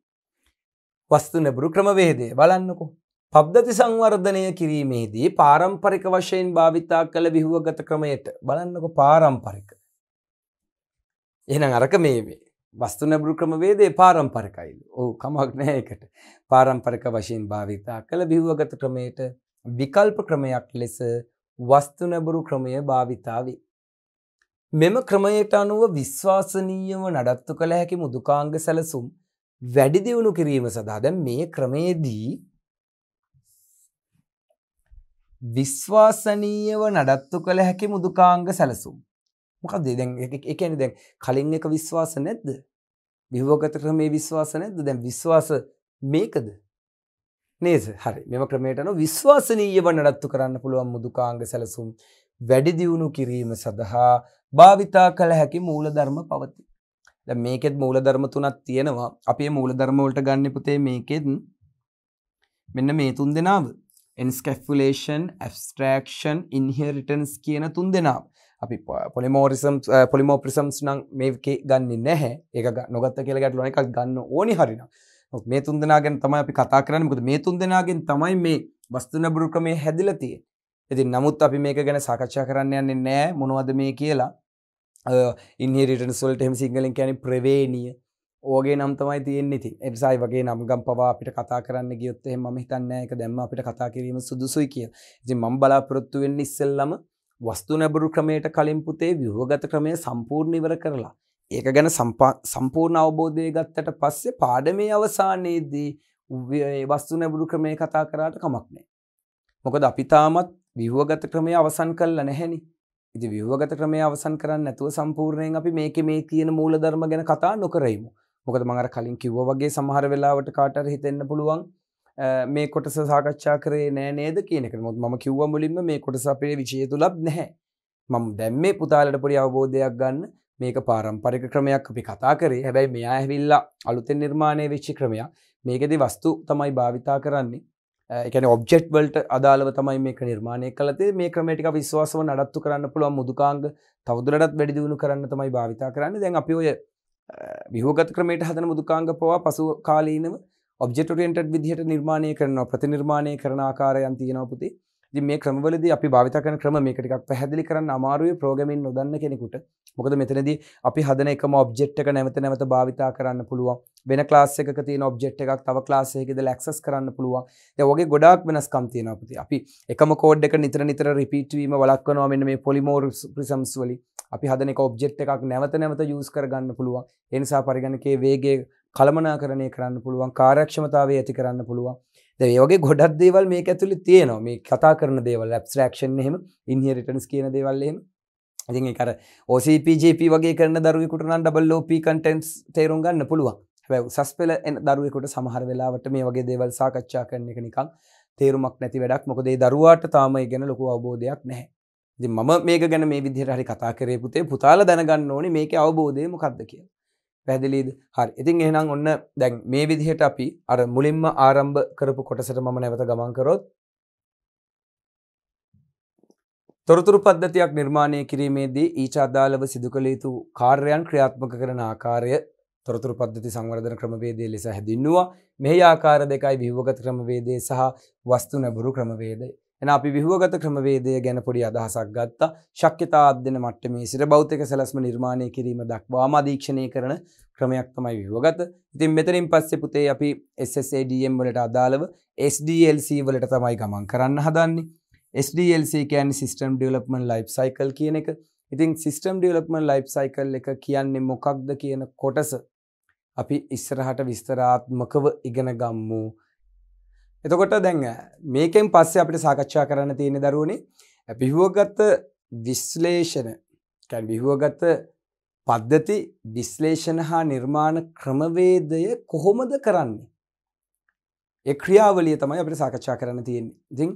වස්තු නැබුරු ක්‍රමවේදය බලන්නකෝ පබ්දති සංවර්ධනය කිරීමේදී පාරම්පරික වශයෙන් භාවිතා කළ විහුවගත ක්‍රමයට බලන්නකෝ පාරම්පරික එහෙනම් අරක මේ වේ වස්තු නැබුරු ක්‍රමවේදේ පාරම්පරිකයිලු. ඔව් කමක් නැහැ ඒකට. පාරම්පරික වශයෙන් භාවිතා කළ බිහුවගත ක්‍රමයට විකල්ප ක්‍රමයක් ලෙස වස්තු නැබුරු ක්‍රමය භාවිතා වේ. මෙම ක්‍රමයට අනුව විශ්වාසනීයව නඩත්තු කළ හැකි මුදුකාංග සැලසුම් වැඩි දියුණු කිරීම සඳහා දැන් මේ ක්‍රමයේදී විශ්වාසනීයව නඩත්තු කළ හැකි මුදුකාංග සැලසුම් මොකද දැන් එකන දැන් කලින් එක විශ්වාස නැද්ද බිහෝගත ක්‍රමේ විශ්වාස නැද්ද දැන් විශ්වාස මේකද නේද හරි මෙම ක්‍රමයටන විශ්වාසනීය වනඩත්තු කරන්න පුළුවන් මුදුකාංග සැලසුම් වැඩි දියුණු කිරීම සඳහා භාවිතා කළ හැකි මූලධර්ම පවති මේකෙත් මූලධර්ම තුනක් තියෙනවා අපේ මූලධර්මවලට ගන්න පුතේ මේකෙත් මෙන්න මේ තුන් දෙනාව එන්ස්කැෆුලේෂන් ඇස්ට්‍රක්ෂන් ඉන්හිරිටන්ස් කියන තුන් දෙනාව අපි පොලිමෝරිසම් පොලිමෝප්‍රිසම්ස් නම් මේකේ ගන්න නැහැ ඒක නොගත්ත කියලා ගැටලුව එකක් ගන්න ඕනි හරිනම් මේ තුන් දෙනාගෙන් තමයි අපි කතා කරන්නේ මොකද මේ තුන් දෙනාගෙන් තමයි මේ වස්තු නබුරු ක්‍රමය හැදිලා තියෙන්නේ ඉතින් නමුත් අපි මේක ගැන සාකච්ඡා කරන්න යන්නේ නැහැ මොනවද මේ කියලා ඉන්හිරිටන්ස් වලට එහෙම සිංහලෙන් කියන්නේ ප්‍රවේණිය ඕගේ නම් තමයි තියෙන්නේ ඉතින් ඒ නිසා වගේ නම් ගම් පවා අපිට කතා කරන්න ගියොත් එහෙම මම හිතන්නේ නැහැ ඒක දැම්ම අපිට කතා කිරීම සුදුසුයි කියලා ඉතින් මම බලාපොරොත්තු වෙන්නේ ඉස්සෙල්ලම වස්තු නැබුරු ක්‍රමයට කලින් පුතේ ව්‍යුහගත ක්‍රමය සම්පූර්ණ ඉවර කරලා ඒක ගැන සම්පූර්ණ අවබෝධය ගත්තට පස්සේ පාඩමේ අවසානයේදී වස්තු නැබුරු ක්‍රමය කතා කරාට කමක් නෑ. මොකද අපි තාමත් විහුවගත ක්‍රමය අවසන් කල්ලා නැහැනි. ඉති විහුවගත ක්‍රමය අවසන් කරන්න නැතුව සම්පූර්ණයෙන් අපි මේක මේ කියන මූලධර්ම ගැන කතා නොකරයිමු. මොකද මඟර කලින් කිව්ව වගේ සමහර වෙලාවට කාටර හිතෙන්න පුළුවන් මේ කොටස සාකච්ඡා කරේ නෑ නේද කියනක මුත් ම කිව්ව මුලින්ම මේ කොටස අපේ විචය තුලබ් නැහැ මම දැම් මේ පුතාලට පොඩි අවබෝධයක් ගන්න මේක පාරම්පරික ක්‍රමයක් අපි කතා කරේ හැබැයි මෙයා ඇවිල්ලා අලුතෙන් නිර්මාණය වෙච්චි ක්‍රමයක් මේකෙදි වස්තු තමයි භාවිතා කරන්නේ එකන ඔබ්ෙක්් වලට අදාළව තමයි මේක නිර්මාණය කලතේ මේ ක්‍රමටික විශ්වාසව නඩත්තු කරන්න පුළුවන් මුදුකාංග තවදුරටත් වැඩිදිුණු කරන්න තමයි භාවිතා කරන්න දැන් අපි ඔය විහෝගත ක්‍රමයට හදන මුදුකාංග පවා පසු කාලීනව ඔබ්ජෙක්ට් ඔරියන්ටඩ් විදිහට නිර්මාණය කරනවා ප්‍රතිනිර්මාණය කරන ආකාරයන් තියෙනවා පුතේ. ඉතින් මේ ක්‍රමවලදී අපි භාවිත කරන ක්‍රම මේක ටිකක් පැහැදිලි කරන්න අමාරුයි ප්‍රෝග්‍රෑමින් නොදන්න කෙනෙකුට. මොකද මෙතනදී අපි හදන එකම ඔබ්ජෙක්ට් එක නැවත නැවත භාවිතා කරන්න පුළුවන්. වෙන class එකක තියෙන object එකක් තව class එකක ඉඳලා access කරන්න පුළුවන්. ඒ වගේ ගොඩාක් වෙනස්කම් තියෙනවා පුතේ. අපි එකම code එක නිතර නිතර repeat වීම වළක්වනවා මෙන්න මේ polymorphisms වලින්. අපි හදන එක object එකක් නැවත නැවත use කරගන්න පුළුවන්. ඒ නිසා පරිගණකයේ වේගය කළමනාකරණය කරන්න පුළුවන් කාර්යක්ෂමතාවය ඇති කරන්න පුළුවන් ඒ වගේ ගොඩක් දේවල් මේක ඇතුළේ තියෙනවා මේ කතා කරන දේවල් ඇබ්ස්ට්‍රැක්ෂන් එහෙම ඉන්හෙරිටන්ස් කියන දේවල් එහෙම ඉතින් ඒක අර OCPGP වගේ කරන දරුවෙකුට නම් ඩබල් OP කන්ටෙන්ට්ස් තේරුම් ගන්න පුළුවන් හැබැයි උසස් පෙළ එන දරුවෙකුට සමහර වෙලාවට මේ වගේ දේවල් සාකච්ඡා කරන එක නිකන් තේරුමක් නැති වැඩක් මොකද ඒ දරුවාට තාම ඒ ගැන ලොකු අවබෝධයක් නැහැ ඉතින් මම මේක ගැන මේ විදිහට හරි කතා කරේ පුතේ පුතාලා දැනගන්න ඕනේ මේකේ අවබෝධය මොකක්ද කියලා පැදිලීද හරි ඉතින් එහෙනම් ඔන්න දැන් මේ විදිහට අපි අර මුලින්ම ආරම්භ කරපු කොටසට මම නැවත ගමන් කරොත් තොරතුරු පද්ධතියක් නිර්මාණය කිරීමේදී ඊට අදාළව සිදු කළ යුතු කාර්යයන් ක්‍රියාත්මක කරන ආකාරය තොරතුරු පද්ධති සංවර්ධන ක්‍රමවේදය ලෙස හැඳින්වුවා මෙහි ආකාර දෙකයි විවගත ක්‍රමවේදය සහ වස්තු නැබුරු ක්‍රමවේදය එන අපි විහුවගත ක්‍රමවේදය ගැන පොඩි අදහසක් ගත්තා ශක්්‍යතා අධ්‍යන මට්ටමේ සිර බෞතික සැලස්ම නිර්මාණය කිරීම දක්වාම අධීක්ෂණය කරන ක්‍රමයක් තමයි විහුවගත ඉතින් මෙතරින් පස්සෙ පුතේ අපි SSADM වලට අදාළව SDLC වලට තමයි ගමන් කරන්න හදන්නේ SDLC කෑන් සිිස්ටම් ඩියලප්මන් ලයි් සයිකල් කියන එක ඉතින් සිිස්ටම් ඩියලප්මන් ලයි් සයිකල් එක කියන්නේ මොකක්ද කියන කොටස අපි ඉස්සරහට විස්තරාත්මකව ඉගෙන ගම්මූ එතකොට දැන් මේකෙන් පස්සේ අපිට සාකච්ඡා කරන්න තියෙන දරුවනේ පිහුවගත්ත විශ්ලේෂණ කැන් විහුවගත්ත පද්ධති විශ්ලේෂණ හා නිර්මාණ ක්‍රමවේදය කොහොමද කරන්නේ. ඒ ක්‍රියාවලිය තමයි අපිට සාකච්ඡා කරන්න තියෙන්නේ. ඉතින්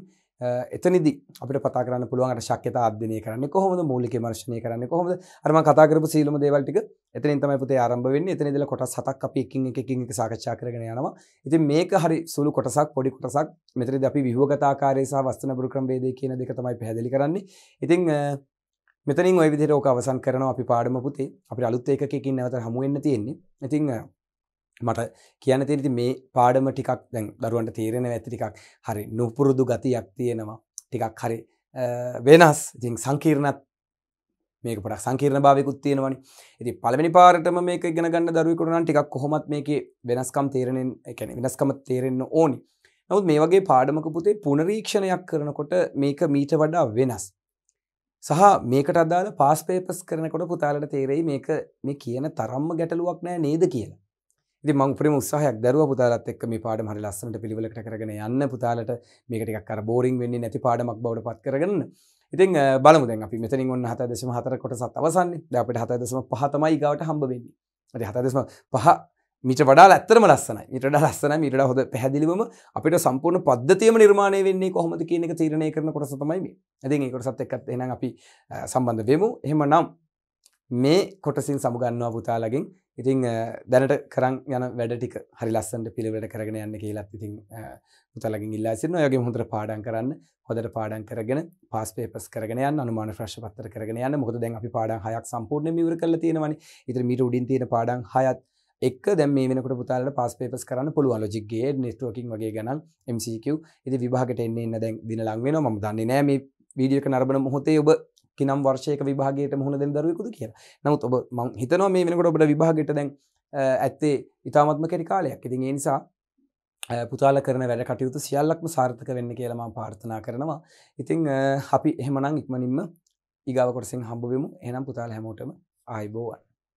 එතනිදි අපිට පතා කරන්න පුළුවන්ට ශක්්‍යතා අධ්‍යනය කරන්න කොහොමද මූලික මර්ශණය කරන්න කොහොමද අරම කතාකරපු සීලම දේවල්ටික එතන තමයි පුතේ ආරම්භ වෙන්න එතනදල කොට සතක් අපි එකින් එකින් එක සාකච්ඡා කරගෙන යනවා ඉතින් මේක හරි සුළු කොටසක් පොඩි කොටසක් මෙතනදී අපි විහුවගතාකාරය සහ වස්තන බුරුක්‍රම වේදේ කියන දෙක තමයි පැහැදිලි කරන්නේ ඉතින් මෙතනින් ওই විදිහට ඕක අවසන් කරනවා අපි පාඩම පුතේ අපිට අලුත් එකකකින් නැවත හමු වෙන්න තියෙන්නේ ඉතින් මට කියන තිරිති මේ පාඩම ටිකක් දැන් දරුවන්ට තේරෙන ඇති ටිකක් හරි නොපුරුදු ගතියක් තියෙනවා ටිකක් හරි වෙනස් ඉතින් සංකීර්ණත් මේක පට සංකීර්ණ භාවකුත් තියෙනවනි ඇති පළවෙනි පාරටම මේක ගෙන ගන්න දරුවකරන ටිකක් කොහොමත් මේක වෙනස්කම් තේරෙනෙන් එකැන වෙනස්කම තේරෙන්න්න ඕනි නවත් මේ වගේ පාඩමක පුතේ පුනරීක්ෂණයක් කරනකොට මේක මීට වඩා වෙනස් සහ මේකට අදාල පාස් පේපස් කරනකොට පුතාලට තේරෙයි මේක මේ කියන තරම්ම ගැටලුවක් නෑ නේද කියලා ඉතින් මම උපරිම උත්සාහයක් දරුවා පුතාලත් එක්ක මේ පාඩම හරි ලස්සනට පිළිවෙලකට කරගෙන යන්න පුතාලට මේක ටිකක් අර බෝරින් වෙන්නේ නැති පාඩමක් බවට පත් කරගන්න. ඉතින් බලමු දැන් අපි මෙතනින් ඔන්න 7.4 කොටසත් අවසන්න්නේ. දැන් අපිට 7.5 තමයි ගාවට හම්බ වෙන්නේ. හරි 7.5 මිට වඩා ඇත්තරම ලස්සනයි මිට ලස්සන මිට හොද පැහැදිලිවම අපිට සම්පූර්ණ පද්ධතියම නිර්මාණය වෙන්නේ කොහොමද කියන එක තීරණය කරන කොටස තමයි මේ. ඉතින් ඒ කොටසත් එක්කත් එහෙනම් අපි සම්බන්ධ වෙමු. එහෙමනම් මේ කොටසින් සමුගන්නවා පුතාලගින් ඉතිං දැනට කරන් යන වැඩටික හරි ලස්සන්ට පිළිවට කරගෙන යන්න කියලත් ඉතින් පුතලගින් ඉල්ලා සින්න යගේ හොඳට පාඩන් කරන්න හොදට පාඩන් කරගෙන පස් පේපස් කරගෙන අනුමාන ප්‍රශ් පත්තර කරගෙන යන්න මොද දැන් අපි පාඩන් හයක් සම්පූර්ණ විවර කල තියෙනවන ඉතිර මිට උඩින් තියෙන පාඩන් හයත් එක් දැම වෙනකට පුතාලට පස් පේපස් කරන්න පුළුව ලොජික්ගේ නෙස්ටෝකින් වගේ ගනන් MCQ ඉති විභාගට එන්නේ දැන් දින ලංවෙන ම දන්නේ නෑ මේ වීඩියක නරබන මොහොතේ ඔබ කිනම් වර්ෂයක විභාගයට මුහුණ දෙන දරුවෙකුද කියලා. නමුත් ඔබ මම හිතනවා මේ වෙනකොට ඔබට විභාගයට දැන් ඇත්තේ ඉතාමත්ම කැරි කාලයක්. ඉතින් ඒ නිසා පුතාල කරන වැඩ කටයුතු සියල්ලක්ම සාර්ථක වෙන්න කියලම පාර්ථනා කරනවා ඉතිං අපි එහෙමනං ඉක්මනින්ම ඉගාවකොටසින් හම්බවෙමු එනම් පුතාල හැමෝටම ආයිබෝවන්